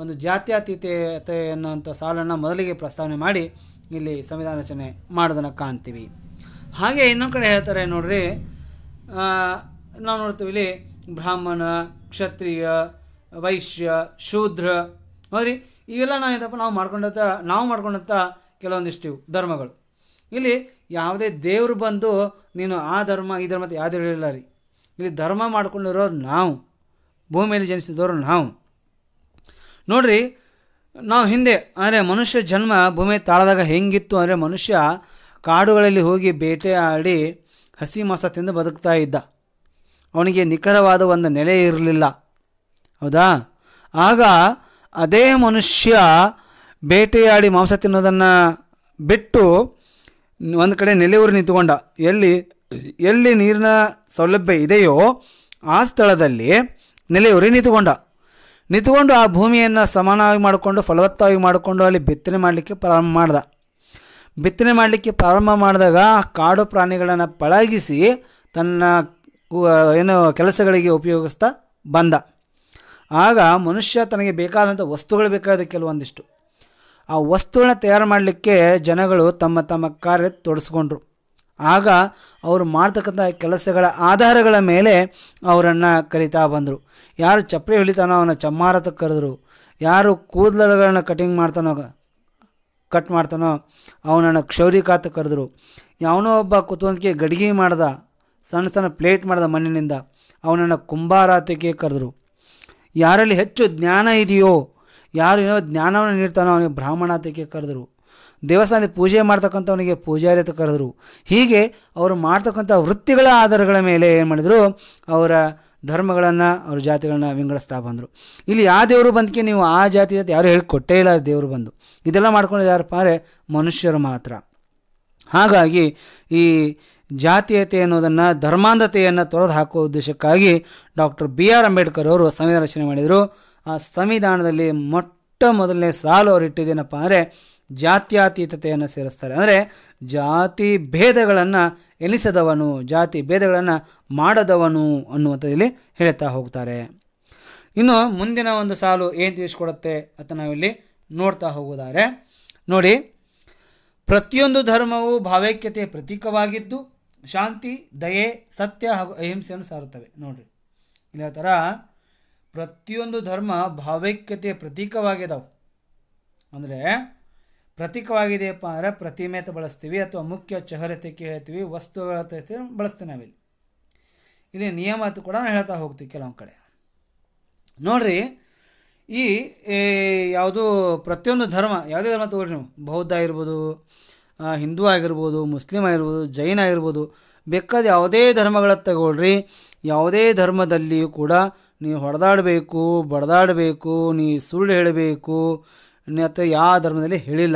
ಒಂದು ಜಾತ್ಯಾತೀತತೆ ಅನ್ನುವಂಥ ಸಾಲನ್ನು ಮೊದಲಿಗೆ ಪ್ರಸ್ತಾವನೆ ಮಾಡಿ ಇಲ್ಲಿ ಸಂವಿಧಾನ ರಚನೆ ಮಾಡೋದನ್ನು ಕಾಣ್ತೀವಿ ಹಾಗೆ ಇನ್ನೊಂದು ಕಡೆ ಹೇಳ್ತಾರೆ ನೋಡ್ರಿ ನಾವು ನೋಡ್ತೀವಿ ಇಲ್ಲಿ ಬ್ರಾಹ್ಮಣ ಕ್ಷತ್ರಿಯ ವೈಶ್ಯ ಶೂದ್ರ ಹೋದ್ರಿ ಇವೆಲ್ಲ ನಾವು ಏನಪ್ಪ ನಾವು ಮಾಡ್ಕೊಂಡಂತ ನಾವು ಮಾಡ್ಕೊಂಡಂಥ ಕೆಲವೊಂದಿಷ್ಟು ಧರ್ಮಗಳು ಇಲ್ಲಿ ಯಾವುದೇ ದೇವರು ಬಂದು ನೀನು ಆ ಧರ್ಮ ಈ ಧರ್ಮ ಯಾವ್ದು ಹೇಳಿಲ್ಲ ರೀ ಇಲ್ಲಿ ಧರ್ಮ ಮಾಡ್ಕೊಂಡಿರೋರು ನಾವು ಭೂಮಿಯಲ್ಲಿ ಜನಿಸಿದವರು ನಾವು ನೋಡ್ರಿ ನಾವು ಹಿಂದೆ ಅಂದರೆ ಮನುಷ್ಯ ಜನ್ಮ ಭೂಮಿ ತಾಳದಾಗ ಹೆಂಗಿತ್ತು ಅಂದರೆ ಮನುಷ್ಯ ಕಾಡುಗಳಲ್ಲಿ ಹೋಗಿ ಬೇಟೆಯಾಡಿ ಹಸಿ ಮಾಂಸ ತಿಂದು ಬದುಕ್ತಾ ಇದ್ದ ಅವನಿಗೆ ನಿಖರವಾದ ಒಂದು ನೆಲೆ ಇರಲಿಲ್ಲ ಹೌದಾ ಆಗ ಅದೇ ಮನುಷ್ಯ ಬೇಟೆಯಾಡಿ ಮಾಂಸ ತಿನ್ನೋದನ್ನು ಬಿಟ್ಟು ಒಂದು ಕಡೆ ನೆಲೆಯೂರು ನಿಂತುಕೊಂಡ ಎಲ್ಲಿ ಎಲ್ಲಿ ನೀರಿನ ಸೌಲಭ್ಯ ಇದೆಯೋ ಆ ಸ್ಥಳದಲ್ಲಿ ನೆಲೆಯೂರಿ ನಿಂತುಕೊಂಡ ನಿಂತ್ಕೊಂಡು ಆ ಭೂಮಿಯನ್ನು ಸಮಾನವಾಗಿ ಮಾಡಿಕೊಂಡು ಫಲವತ್ತಾಗಿ ಮಾಡಿಕೊಂಡು ಅಲ್ಲಿ ಬಿತ್ತನೆ ಮಾಡಲಿಕ್ಕೆ ಪ್ರಾರಂಭ ಮಾಡ್ದ ಬಿತ್ತನೆ ಮಾಡಲಿಕ್ಕೆ ಪ್ರಾರಂಭ ಮಾಡಿದಾಗ ಕಾಡು ಪ್ರಾಣಿಗಳನ್ನು ಪಳಗಿಸಿ ತನ್ನ ಏನು ಕೆಲಸಗಳಿಗೆ ಉಪಯೋಗಿಸ್ತಾ ಬಂದ ಆಗ ಮನುಷ್ಯ ತನಗೆ ಬೇಕಾದಂಥ ವಸ್ತುಗಳು ಬೇಕಾದ ಕೆಲವೊಂದಿಷ್ಟು ಆ ವಸ್ತುಗಳನ್ನ ತಯಾರು ಮಾಡಲಿಕ್ಕೆ ಜನಗಳು ತಮ್ಮ ತಮ್ಮ ಕಾರ್ಯ ತೊಡಸ್ಕೊಂಡ್ರು ಆಗ ಅವರು ಮಾಡ್ತಕ್ಕಂಥ ಕೆಲಸಗಳ ಆಧಾರಗಳ ಮೇಲೆ ಅವರನ್ನು ಕರಿತಾ ಬಂದರು ಯಾರು ಚಪ್ಪಲಿ ಹೊಳಿತಾನೋ ಅವನ ಚಮ್ಮಾರತ ಕರೆದ್ರು ಯಾರು ಕೂದಲುಗಳನ್ನು ಕಟಿಂಗ್ ಮಾಡ್ತಾನೋ ಕಟ್ ಮಾಡ್ತಾನೋ ಅವನನ್ನು ಕ್ಷೌರಿಕಾತ ಕರೆದ್ರು ಯಾವನೋ ಒಬ್ಬ ಕುತೂಹಲಕ್ಕೆ ಗಡಿಗೆ ಮಾಡ್ದ ಸಣ್ಣ ಸಣ್ಣ ಪ್ಲೇಟ್ ಮಾಡ್ದ ಮಣ್ಣಿನಿಂದ ಅವನನ್ನು ಕುಂಬಾರಾತಕ್ಕೆ ಕರೆದ್ರು ಯಾರಲ್ಲಿ ಹೆಚ್ಚು ಜ್ಞಾನ ಇದೆಯೋ ಯಾರು ಏನೋ ಜ್ಞಾನವನ್ನು ನೀಡ್ತಾನೋ ಅವನಿಗೆ ಬ್ರಾಹ್ಮಣಾತಕ್ಕೆ ಕರೆದ್ರು ದೇವಸ್ಥಾನದ ಪೂಜೆ ಮಾಡ್ತಕ್ಕಂಥವನಿಗೆ ಪೂಜಾರಿ ಅಂತ ಕರೆದರು ಹೀಗೆ ಅವರು ಮಾಡ್ತಕ್ಕಂಥ ವೃತ್ತಿಗಳ ಆಧಾರಗಳ ಮೇಲೆ ಏನು ಮಾಡಿದರು ಅವರ ಧರ್ಮಗಳನ್ನು ಅವ್ರ ಜಾತಿಗಳನ್ನ ವಿಂಗಡಿಸ್ತಾ ಬಂದರು ಇಲ್ಲಿ ಯಾವ ದೇವರು ಬಂದಕ್ಕೆ ನೀವು ಆ ಜಾತಿ ಜಾತಿ ಯಾರು ಹೇಳಿ ಕೊಟ್ಟೇ ಇಲ್ಲ ದೇವರು ಬಂದು ಇದೆಲ್ಲ ಮಾಡ್ಕೊಂಡಿದ್ದಾರೆ ಯಾರಪ್ಪ ಅಂದರೆ ಮನುಷ್ಯರು ಮಾತ್ರ ಹಾಗಾಗಿ ಈ ಜಾತೀಯತೆ ಅನ್ನೋದನ್ನು ಧರ್ಮಾಂಧತೆಯನ್ನು ತೊರೆದು ಹಾಕುವ ಉದ್ದೇಶಕ್ಕಾಗಿ ಡಾಕ್ಟರ್ ಬಿ ಆರ್ ಅಂಬೇಡ್ಕರ್ ಅವರು ಸಂವಿಧಾನ ರಚನೆ ಮಾಡಿದರು ಆ ಸಂವಿಧಾನದಲ್ಲಿ ಮೊಟ್ಟ ಮೊದಲನೇ ಸಾಲು ಅವರು ಇಟ್ಟಿದ್ದೇನಪ್ಪ ಅಂದರೆ ಜಾತ್ಯಾತೀತತೆಯನ್ನು ಸೇರಿಸ್ತಾರೆ ಅಂದರೆ ಜಾತಿ ಭೇದಗಳನ್ನು ಎನಿಸದವನು ಜಾತಿ ಭೇದಗಳನ್ನು ಮಾಡದವನು ಅನ್ನುವಂಥದ್ದಲ್ಲಿ ಹೇಳ್ತಾ ಹೋಗ್ತಾರೆ ಇನ್ನು ಮುಂದಿನ ಒಂದು ಸಾಲು ಏನು ತಿಳಿಸ್ಕೊಡುತ್ತೆ ಅಂತ ನಾವಿಲ್ಲಿ ನೋಡ್ತಾ ಹೋಗುದಾರೆ ನೋಡಿ ಪ್ರತಿಯೊಂದು ಧರ್ಮವು ಭಾವೈಕ್ಯತೆಯ ಪ್ರತೀಕವಾಗಿದ್ದು ಶಾಂತಿ ದಯೆ ಸತ್ಯ ಹಾಗೂ ಅಹಿಂಸೆಯನ್ನು ಸಾರುತ್ತವೆ ನೋಡ್ರಿ ಇಲ್ಲ ಥರ ಪ್ರತಿಯೊಂದು ಧರ್ಮ ಭಾವೈಕ್ಯತೆಯ ಪ್ರತೀಕವಾಗಿದ್ದಾವೆ ಅಂದರೆ ಪ್ರತೀಕವಾಗಿದೆಯಪ್ಪ ಅಂದರೆ ಪ್ರತಿಮೆ ಅಂತ ಬಳಸ್ತೀವಿ ಅಥವಾ ಮುಖ್ಯ ಚಹರತೆಗೆ ಹೇಳ್ತೀವಿ ವಸ್ತುಗಳ ಬಳಸ್ತೀವಿ ನಾವಿಲ್ಲಿ ಇಲ್ಲಿ ನಿಯಮ ಅಂತ ಕೂಡ ಹೇಳ್ತಾ ಹೋಗ್ತೀವಿ ಕೆಲವೊಂದು ಕಡೆ ನೋಡ್ರಿ ಈ ಯಾವುದು ಪ್ರತಿಯೊಂದು ಧರ್ಮ ಯಾವುದೇ ಧರ್ಮ ತೊಗೊಳ್ರಿ ನೀವು ಬೌದ್ಧ ಆಗಿರ್ಬೋದು ಹಿಂದೂ ಆಗಿರ್ಬೋದು ಮುಸ್ಲಿಂ ಆಗಿರ್ಬೋದು ಜೈನ ಆಗಿರ್ಬೋದು ಬೇಕಾದ ಯಾವುದೇ ಧರ್ಮಗಳ ತಗೊಳ್ರಿ ಯಾವುದೇ ಧರ್ಮದಲ್ಲಿಯೂ ಕೂಡ ನೀವು ಹೊಡೆದಾಡಬೇಕು ಬಡದಾಡಬೇಕು ನೀ ಸುಳ್ಳು ಹೇಳಬೇಕು ಅಥವಾ ಯಾವ ಧರ್ಮದಲ್ಲಿ ರೀ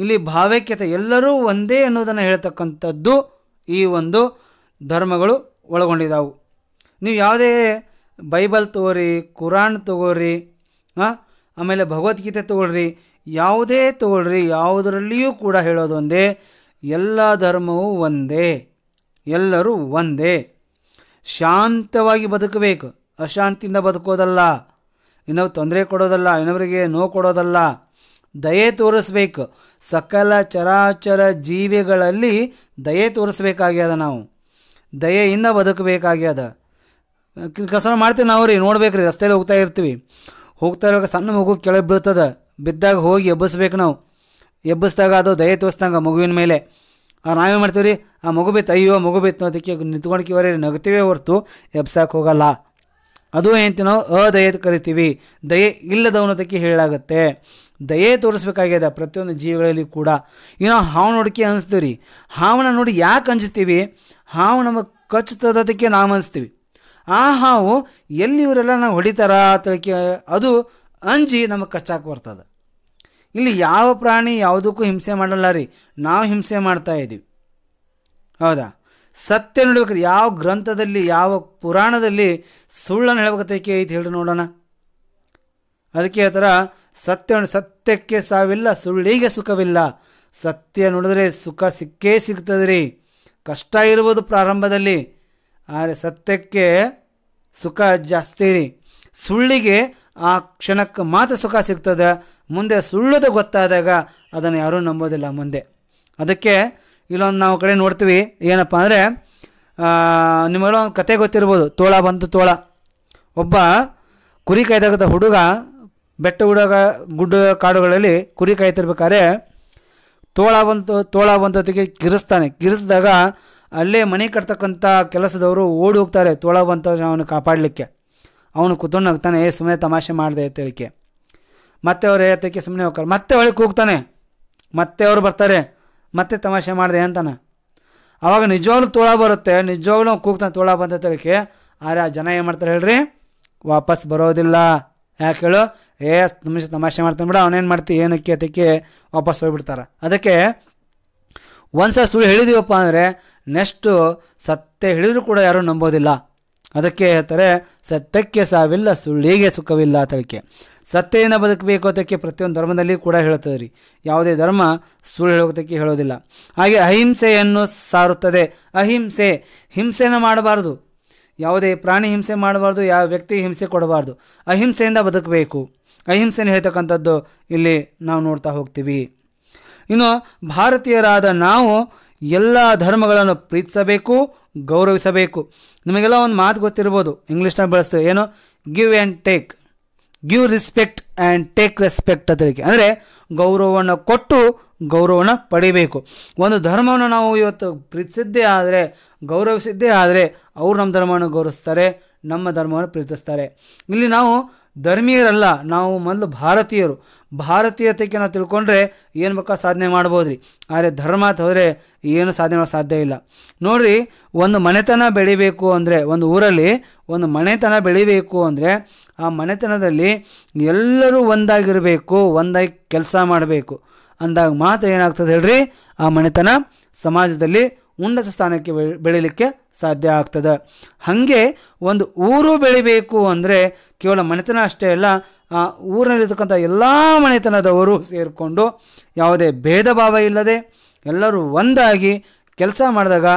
ಇಲ್ಲಿ ಭಾವೈಕ್ಯತೆ ಎಲ್ಲರೂ ಒಂದೇ ಅನ್ನೋದನ್ನು ಹೇಳ್ತಕ್ಕಂಥದ್ದು ಈ ಒಂದು ಧರ್ಮಗಳು ಒಳಗೊಂಡಿದ್ದಾವೆ ನೀವು ಯಾವುದೇ ಬೈಬಲ್ ತಗೋರಿ ಕುರಾನ್ ತಗೋರಿ ಆಮೇಲೆ ಭಗವದ್ಗೀತೆ ತಗೊಳ್ರಿ ಯಾವುದೇ ತಗೊಳ್ರಿ ಯಾವುದರಲ್ಲಿಯೂ ಕೂಡ ಹೇಳೋದು ಒಂದೇ ಎಲ್ಲ ಧರ್ಮವೂ ಒಂದೇ ಎಲ್ಲರೂ ಒಂದೇ ಶಾಂತವಾಗಿ ಬದುಕಬೇಕು ಅಶಾಂತಿಯಿಂದ ಬದುಕೋದಲ್ಲ ಇನ್ನೂ ತೊಂದರೆ ಕೊಡೋದಲ್ಲ ಇನ್ನೊಬ್ಬರಿಗೆ ನೋವು ಕೊಡೋದಲ್ಲ ದಯೆ ತೋರಿಸ್ಬೇಕು ಸಕಲ ಚರಾಚರ ಜೀವಿಗಳಲ್ಲಿ ದಯೆ ತೋರಿಸ್ಬೇಕಾಗ್ಯದ ನಾವು ದಯೆಯಿಂದ ಬದುಕಬೇಕಾಗ್ಯದ ಕೆಲಸ ಮಾಡ್ತೀವಿ ನಾವು ರೀ ನೋಡ್ಬೇಕು ರೀ ರಸ್ತೆಯಲ್ಲಿ ಹೋಗ್ತಾ ಇರ್ತೀವಿ ಹೋಗ್ತಾ ಇರುವಾಗ ಸಣ್ಣ ಮಗು ಕೆಳಗೆ ಬೀಳ್ತದೆ ಬಿದ್ದಾಗ ಹೋಗಿ ಎಬ್ಬಿಸ್ಬೇಕು ನಾವು ಎಬ್ಬಿಸ್ದಾಗ ಅದು ದಯೆ ತೋರಿಸ್ದಂಗೆ ಮಗುವಿನ ಮೇಲೆ ಆ ನಾವೇನು ಮಾಡ್ತೀವಿ ರೀ ಆ ಮಗು ಬಿತ್ತು ಅಯ್ಯೋ ಮಗು ಬಿತ್ತು ಅದಕ್ಕೆ ನಿಂತ್ಕೊಂಡ್ಕಿವರೆ ನಗ್ತೀವಿ ಹೊರ್ತು ಎಬ್ಸಕ್ಕೆ ಹೋಗಲ್ಲ ಅದು ಏನಂತ ನಾವು ಅದಯೆ ಕರಿತೀವಿ ದಯೆ ಇಲ್ಲದವನು ಅದಕ್ಕೆ ಹೇಳಲಾಗುತ್ತೆ ದಯೆ ತೋರಿಸ್ಬೇಕಾಗ್ಯದ ಪ್ರತಿಯೊಂದು ಜೀವಿಗಳಲ್ಲಿ ಕೂಡ ಏನೋ ಹಾವು ನೋಡಿಕೆ ಅನಿಸ್ತೀವಿ ರೀ ಹಾವನ್ನ ನೋಡಿ ಯಾಕೆ ಅಂಜ್ತೀವಿ ಹಾವು ನಮಗೆ ಕಚ್ಚುತ್ತದಕ್ಕೆ ನಾವು ಅನಿಸ್ತೀವಿ ಆ ಹಾವು ಎಲ್ಲಿ ಇವರೆಲ್ಲ ನಾವು ಹೊಡಿತಾರ ತಳಕ್ಕೆ ಅದು ಅಂಜಿ ನಮಗೆ ಕಚ್ಚಾಕೆ ಬರ್ತದೆ ಇಲ್ಲಿ ಯಾವ ಪ್ರಾಣಿ ಯಾವುದಕ್ಕೂ ಹಿಂಸೆ ಮಾಡಲ್ಲ ರೀ ನಾವು ಹಿಂಸೆ ಮಾಡ್ತಾ ಇದ್ದೀವಿ ಹೌದಾ ಸತ್ಯ ನೋಡ್ಬೇಕಾದ್ರೆ ಯಾವ ಗ್ರಂಥದಲ್ಲಿ ಯಾವ ಪುರಾಣದಲ್ಲಿ ಸುಳ್ಳನ್ನು ಹೇಳ್ಬೇಕೈಕೆ ಐತಿ ಹೇಳಿ ನೋಡೋಣ ಅದಕ್ಕೆ ಆ ಥರ ಸತ್ಯ ಸತ್ಯಕ್ಕೆ ಸಾವಿಲ್ಲ ಸುಳ್ಳಿಗೆ ಸುಖವಿಲ್ಲ ಸತ್ಯ ನೋಡಿದ್ರೆ ಸುಖ ಸಿಕ್ಕೇ ಸಿಗ್ತದೆ ರೀ ಕಷ್ಟ ಇರ್ಬೋದು ಪ್ರಾರಂಭದಲ್ಲಿ ಆದರೆ ಸತ್ಯಕ್ಕೆ ಸುಖ ಜಾಸ್ತಿ ರೀ ಸುಳ್ಳಿಗೆ ಆ ಕ್ಷಣಕ್ಕೆ ಮಾತ್ರ ಸುಖ ಸಿಗ್ತದೆ ಮುಂದೆ ಸುಳ್ಳದ ಗೊತ್ತಾದಾಗ ಅದನ್ನು ಯಾರೂ ನಂಬೋದಿಲ್ಲ ಮುಂದೆ ಅದಕ್ಕೆ ಇಲ್ಲೊಂದು ನಾವು ಕಡೆ ನೋಡ್ತೀವಿ ಏನಪ್ಪ ಅಂದರೆ ನಿಮಗೆಲ್ಲ ಒಂದು ಕತೆ ಗೊತ್ತಿರ್ಬೋದು ತೋಳ ಬಂತು ತೋಳ ಒಬ್ಬ ಕುರಿ ಕಾಯ್ದಾಗದ ಹುಡುಗ ಬೆಟ್ಟ ಹುಡುಗ ಗುಡ್ಡ ಕಾಡುಗಳಲ್ಲಿ ಕುರಿ ಕಾಯ್ತಿರ್ಬೇಕಾದ್ರೆ ತೋಳ ಬಂತು ತೋಳ ಬಂತೊತ್ತಿಗೆ ಗಿರಿಸ್ತಾನೆ ಗಿರಿಸಿದಾಗ ಅಲ್ಲೇ ಮನೆ ಕಟ್ತಕ್ಕಂಥ ಕೆಲಸದವರು ಓಡಿ ಹೋಗ್ತಾರೆ ತೋಳ ಬಂತ ಅವನು ಕಾಪಾಡಲಿಕ್ಕೆ ಅವನು ಕುತ್ಕೊಂಡು ಹೋಗ್ತಾನೆ ಏ ಸುಮ್ಮನೆ ತಮಾಷೆ ಮಾಡಿದೆ ಅಂತ ಹೇಳಿಕೆ ಮತ್ತೆ ಅವ್ರು ಹೇಳ್ತಕ್ಕೆ ಸುಮ್ಮನೆ ಹೋಗ್ತಾರೆ ಮತ್ತೆ ಅವಳಿಗೆ ಕೂಗ್ತಾನೆ ಮತ್ತೆ ಅವರು ಬರ್ತಾರೆ ಮತ್ತೆ ತಮಾಷೆ ಮಾಡಿದೆ ಅಂತಾನೆ ಆವಾಗ ನಿಜವಾಗ್ಲೂ ತೋಳ ಬರುತ್ತೆ ನಿಜವಾಗ್ಲೂ ಕೂಗ್ತಾನೆ ತೋಳ ಬಂದ ತಳಿಕೆ ಆದರೆ ಆ ಜನ ಏನು ಮಾಡ್ತಾರೆ ಹೇಳ್ರಿ ವಾಪಸ್ ಬರೋದಿಲ್ಲ ಯಾಕೆ ಹೇಳು ಏ ತಮಾಷೆ ತಮಾಷೆ ಮಾಡ್ತಾನೆ ಬಿಡ ಅವನೇನು ಮಾಡ್ತಿ ಏನಕ್ಕೆ ಅದಕ್ಕೆ ವಾಪಸ್ ಹೋಗ್ಬಿಡ್ತಾರೆ ಅದಕ್ಕೆ ಒಂದು ಸಲ ಸುಳ್ಳು ಹೇಳಿದೀವಪ್ಪ ಅಂದರೆ ನೆಕ್ಸ್ಟು ಸತ್ಯ ಹೇಳಿದರೂ ಕೂಡ ಯಾರೂ ನಂಬೋದಿಲ್ಲ ಅದಕ್ಕೆ ಹೇಳ್ತಾರೆ ಸತ್ಯಕ್ಕೆ ಸಾವಿಲ್ಲ ಸುಳ್ಳಿಗೆ ಸುಖವಿಲ್ಲ ತಳಿಕೆ ಸತ್ಯದಿಂದ ಬದುಕಬೇಕು ಅದಕ್ಕೆ ಪ್ರತಿಯೊಂದು ಧರ್ಮದಲ್ಲಿ ಕೂಡ ಹೇಳ್ತದೆ ರೀ ಯಾವುದೇ ಧರ್ಮ ಸುಳ್ಳು ಹೇಳೋದಕ್ಕೆ ಹೇಳೋದಿಲ್ಲ ಹಾಗೆ ಅಹಿಂಸೆಯನ್ನು ಸಾರುತ್ತದೆ ಅಹಿಂಸೆ ಹಿಂಸೆಯನ್ನು ಮಾಡಬಾರ್ದು ಯಾವುದೇ ಪ್ರಾಣಿ ಹಿಂಸೆ ಮಾಡಬಾರ್ದು ಯಾವ ವ್ಯಕ್ತಿ ಹಿಂಸೆ ಕೊಡಬಾರ್ದು ಅಹಿಂಸೆಯಿಂದ ಬದುಕಬೇಕು ಅಹಿಂಸೆಯನ್ನು ಹೇಳ್ತಕ್ಕಂಥದ್ದು ಇಲ್ಲಿ ನಾವು ನೋಡ್ತಾ ಹೋಗ್ತೀವಿ ಇನ್ನು ಭಾರತೀಯರಾದ ನಾವು ಎಲ್ಲ ಧರ್ಮಗಳನ್ನು ಪ್ರೀತಿಸಬೇಕು ಗೌರವಿಸಬೇಕು ನಿಮಗೆಲ್ಲ ಒಂದು ಮಾತು ಗೊತ್ತಿರ್ಬೋದು ಇಂಗ್ಲೀಷ್ನಾಗ ಬಳಸ್ತೇವೆ ಏನು give and take give respect and take respect ಅಂತ ಅಂದರೆ ಗೌರವವನ್ನು ಕೊಟ್ಟು ಗೌರವವನ್ನು ಪಡಿಬೇಕು ಒಂದು ಧರ್ಮವನ್ನು ನಾವು ಇವತ್ತು ಪ್ರೀತಿಸಿದ್ದೇ ಆದರೆ ಗೌರವಿಸಿದ್ದೇ ಆದರೆ ಅವರು ನಮ್ಮ ಧರ್ಮವನ್ನು ಗೌರವಿಸ್ತಾರೆ ನಮ್ಮ ಧರ್ಮವನ್ನು ಪ್ರೀತಿಸ್ತಾರೆ ಇಲ್ಲಿ ನಾವು ಧರ್ಮೀಯರಲ್ಲ ನಾವು ಮೊದಲು ಭಾರತೀಯರು ಭಾರತೀಯತೆಗೆ ನಾವು ತಿಳ್ಕೊಂಡ್ರೆ ಏನು ಬೇಕಾ ಸಾಧನೆ ಮಾಡ್ಬೋದು ರೀ ಆದರೆ ಧರ್ಮ ಅಂತ ಹೋದರೆ ಏನು ಸಾಧನೆ ಮಾಡೋ ಸಾಧ್ಯ ಇಲ್ಲ ನೋಡಿರಿ ಒಂದು ಮನೆತನ ಬೆಳಿಬೇಕು ಅಂದರೆ ಒಂದು ಊರಲ್ಲಿ ಒಂದು ಮನೆತನ ಬೆಳಿಬೇಕು ಅಂದರೆ ಆ ಮನೆತನದಲ್ಲಿ ಎಲ್ಲರೂ ಒಂದಾಗಿರಬೇಕು ಒಂದಾಗಿ ಕೆಲಸ ಮಾಡಬೇಕು ಅಂದಾಗ ಮಾತ್ರ ಏನಾಗ್ತದೆ ಹೇಳ್ರಿ ಆ ಮನೆತನ ಸಮಾಜದಲ್ಲಿ ಉನ್ನತ ಸ್ಥಾನಕ್ಕೆ ಬೆಳೀಲಿಕ್ಕೆ ಸಾಧ್ಯ ಆಗ್ತದೆ ಹಾಗೆ ಒಂದು ಊರು ಬೆಳಿಬೇಕು ಅಂದರೆ ಕೇವಲ ಮನೆತನ ಅಷ್ಟೇ ಅಲ್ಲ ಆ ಊರಿನಲ್ಲಿರ್ತಕ್ಕಂಥ ಎಲ್ಲ ಮನೆತನದವರು ಸೇರಿಕೊಂಡು ಯಾವುದೇ ಭೇದ ಭಾವ ಇಲ್ಲದೆ ಎಲ್ಲರೂ ಒಂದಾಗಿ ಕೆಲಸ ಮಾಡಿದಾಗ